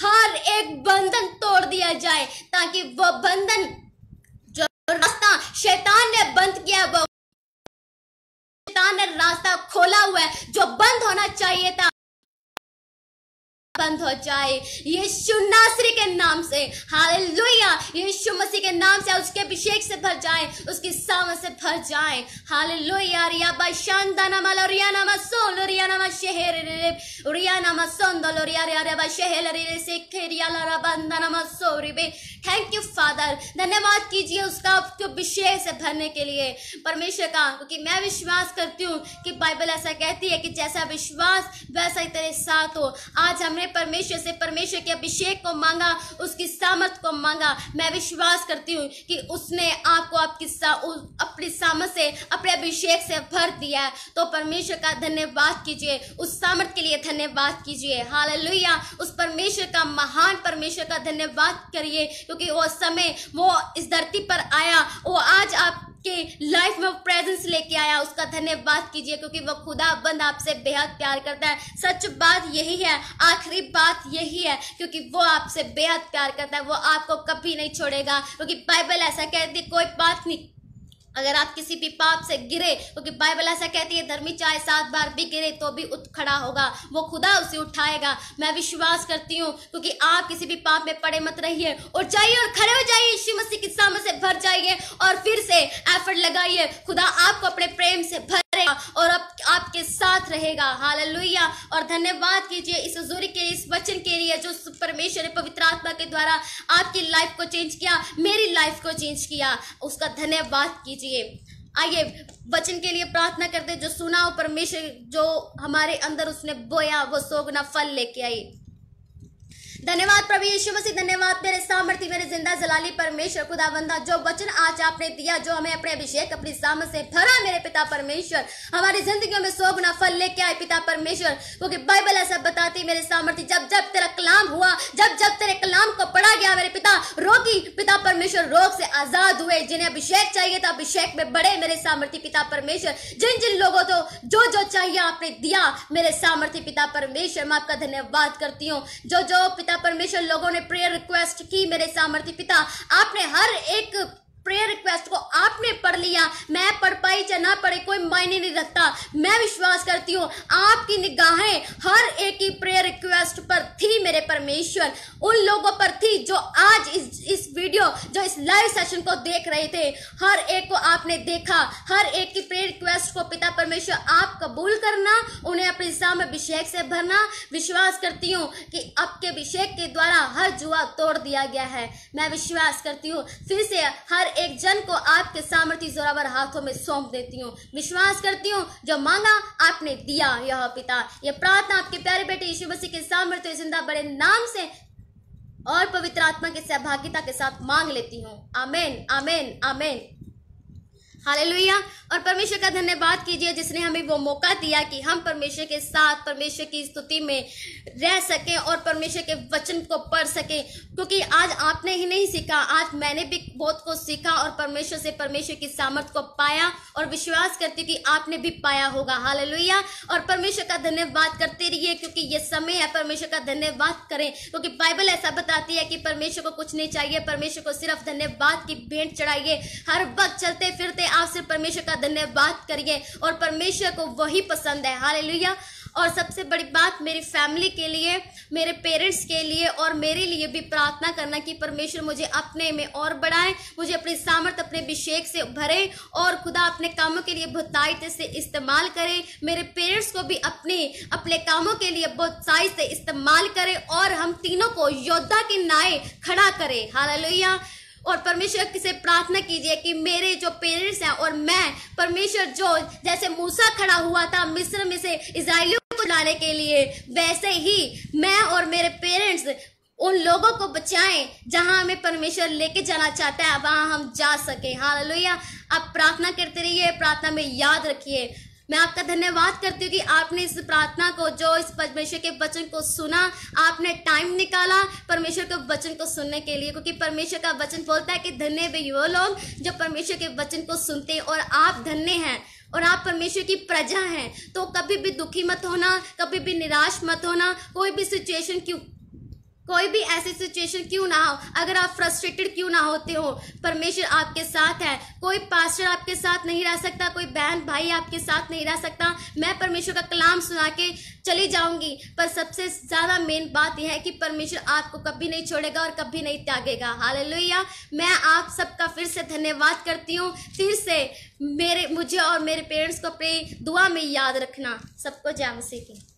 हर एक बंधन तोड़ दिया जाए ताकि वो बंधन जो रास्ता शैतान ने बंद किया वो शैतान ने रास्ता खोला हुआ है जो बंद होना चाहिए था बंद हो जाए यीशु नासरी के नाम से हालेलुया यीशु मसीह के नाम से उसके अभिषेक से भर जाए उसकी सावन से भर जाए हालेलुया रिया बाशांदा नमा लोरिया नमा सोल रिया नाम शहर रे रिया नमा सोंदो लोरिया रिया रे शहर रे रे से खेरिया लरा बंदा नमा सोरी बे थैंक यू फादर धन्यवाद कीजिए उसका आपके अभिषेक से भरने के लिए परमेश्वर का क्योंकि मैं विश्वास करती हूँ कि बाइबल ऐसा कहती है कि जैसा विश्वास वैसा ही तेरे साथ हो आज हमने ने परमेश्वर से परमेश्वर के अभिषेक को मांगा उसकी सामर्थ को मांगा मैं विश्वास करती हूँ कि उसने आपको आपकी सा, अपनी सामर्थ से अपने अभिषेक से भर दिया तो परमेश्वर का धन्यवाद कीजिए उस सामर्थ के लिए धन्यवाद कीजिए हाल उस परमेश्वर का महान परमेश्वर का धन्यवाद करिए क्योंकि वो समय वो इस धरती पर आया वो आज आप के लाइफ में प्रेजेंस लेके आया उसका धन्यवाद कीजिए क्योंकि वह खुदा बंद आपसे बेहद प्यार करता है सच बात यही है आखिरी बात यही है क्योंकि वो आपसे बेहद प्यार करता है वो आपको कभी नहीं छोड़ेगा क्योंकि बाइबल ऐसा कहती कोई बात नहीं अगर आप किसी भी पाप से गिरे क्योंकि तो बाइबल ऐसा कहती है धर्मी चाहे सात बार भी गिरे तो भी उठ खड़ा होगा वो खुदा उसे उठाएगा मैं विश्वास करती हूँ क्योंकि तो आप किसी भी पाप में पड़े मत रहिए और जाइए और खड़े हो जाइए यीशु मसीह की सामने से भर जाइए और फिर से एफर्ट लगाइए खुदा आपको अपने प्रेम से भर और अब आपके साथ रहेगा हालेलुया और धन्यवाद कीजिए इस जोरी के इस वचन के लिए जो परमेश्वर ने पवित्र आत्मा के द्वारा आपकी लाइफ को चेंज किया मेरी लाइफ को चेंज किया उसका धन्यवाद कीजिए आइए वचन के लिए प्रार्थना करते जो सुना हो परमेश्वर जो हमारे अंदर उसने बोया वो सोगना फल लेके आई धन्यवाद प्रभु यीशु मसीह धन्यवाद मेरे सामर्थ्य मेरे जिंदा जलाली परमेश्वर खुदाबंदा जो वचन आज आपने दिया जो हमें अपने अभिषेक अपनी सामर्थ से भरा मेरे पिता परमेश्वर हमारी जिंदगी में सौ गुना फल लेके आए पिता परमेश्वर क्योंकि बाइबल ऐसा बताती मेरे सामर्थ्य जब जब तेरा कलाम हुआ जब जब तेरे कलाम को पढ़ा गया मेरे पिता रोगी पिता परमेश्वर रोग से आजाद हुए जिन्हें अभिषेक चाहिए था अभिषेक में बड़े मेरे सामर्थ्य पिता परमेश्वर जिन जिन लोगों को जो जो चाहिए आपने दिया मेरे सामर्थ्य पिता परमेश्वर मैं आपका धन्यवाद करती हूँ जो जो पिता पिता परमेश्वर लोगों ने प्रेयर रिक्वेस्ट की मेरे सामर्थी पिता आपने हर एक प्रेयर रिक्वेस्ट को आपने पढ़ लिया मैं पढ़ पाई चाहे ना पढ़े कोई मायने नहीं रखता मैं विश्वास करती हूँ आपकी निगाहें हर एक ही प्रेयर रिक्वेस्ट पर थी मेरे परमेश्वर उन लोगों पर थी जो आज इस इस वीडियो जो इस लाइव सेशन को देख रहे थे हर एक को आपने देखा हर एक की प्रेयर रिक्वेस्ट को पिता परमेश्वर आप कबूल करना उन्हें अपने शाम अभिषेक से भरना विश्वास करती हूँ कि आपके अभिषेक के द्वारा हर जुआ तोड़ दिया गया है मैं विश्वास करती हूँ फिर से हर एक जन को आपके सामर्थ्य जोरावर हाथों में सौंप देती हूँ विश्वास करती हूँ जो मांगा आपने दिया यह पिता यह प्रार्थना आपके प्यारे बेटे यीशु मसीह के सामर्थ्य जिंदा बड़े नाम से और पवित्र आत्मा की सहभागिता के साथ मांग लेती हूँ आमेन आमेन आमेन हाल और परमेश्वर का धन्यवाद कीजिए जिसने हमें वो मौका दिया कि हम परमेश्वर के साथ परमेश्वर की स्तुति में रह सकें और परमेश्वर के वचन को पढ़ सकें क्योंकि आज आपने ही नहीं सीखा आज मैंने भी बहुत कुछ सीखा और परमेश्वर से परमेश्वर की सामर्थ को पाया और विश्वास करती हूँ कि आपने भी पाया होगा हाल और परमेश्वर का धन्यवाद करते रहिए क्योंकि ये समय है परमेश्वर का धन्यवाद करें क्योंकि बाइबल ऐसा बताती है कि परमेश्वर को कुछ नहीं चाहिए परमेश्वर को सिर्फ धन्यवाद की भेंट चढ़ाइए हर वक्त चलते फिरते आपसे परमेश्वर का धन्यवाद करिए और परमेश्वर को वही पसंद है हाल और सबसे बड़ी बात मेरी फैमिली के लिए मेरे पेरेंट्स के लिए और मेरे लिए भी प्रार्थना करना कि परमेश्वर मुझे अपने में और बढ़ाए मुझे अपनी सामर्थ अपने अभिषेक से भरे और खुदा अपने कामों के लिए बहुत तायत से इस्तेमाल करें मेरे पेरेंट्स को भी अपने अपने कामों के लिए बहुत साइज से इस्तेमाल करें और हम तीनों को योद्धा के नाए खड़ा करें हाल और परमेश्वर से प्रार्थना कीजिए कि मेरे जो पेरेंट्स हैं और मैं परमेश्वर जो जैसे मूसा खड़ा हुआ था मिस्र में से इसराइलियों को लाने के लिए वैसे ही मैं और मेरे पेरेंट्स उन लोगों को बचाएं जहां हमें परमेश्वर लेके जाना चाहता है वहां हम जा सके हाँ लोहिया आप प्रार्थना करते रहिए प्रार्थना में याद रखिए मैं आपका धन्यवाद करती हूँ कि आपने इस प्रार्थना को जो इस परमेश्वर के वचन को सुना आपने टाइम निकाला परमेश्वर के वचन को सुनने के लिए क्योंकि परमेश्वर का वचन बोलता है कि धन्य भी वो लोग जो परमेश्वर के वचन को सुनते हैं और आप धन्य हैं और आप परमेश्वर की प्रजा हैं तो कभी भी दुखी मत होना कभी भी निराश मत होना कोई भी सिचुएशन क्यों कोई भी ऐसी सिचुएशन क्यों ना हो अगर आप फ्रस्ट्रेटेड क्यों ना होते हो परमेश्वर आपके साथ है कोई पास्टर आपके साथ नहीं रह सकता कोई बहन भाई आपके साथ नहीं रह सकता मैं परमेश्वर का कलाम सुना के चली जाऊंगी पर सबसे ज़्यादा मेन बात यह है कि परमेश्वर आपको कभी नहीं छोड़ेगा और कभी नहीं त्यागेगा हाल मैं आप सबका फिर से धन्यवाद करती हूँ फिर से मेरे मुझे और मेरे पेरेंट्स को अपनी दुआ में याद रखना सबको जय मसीह की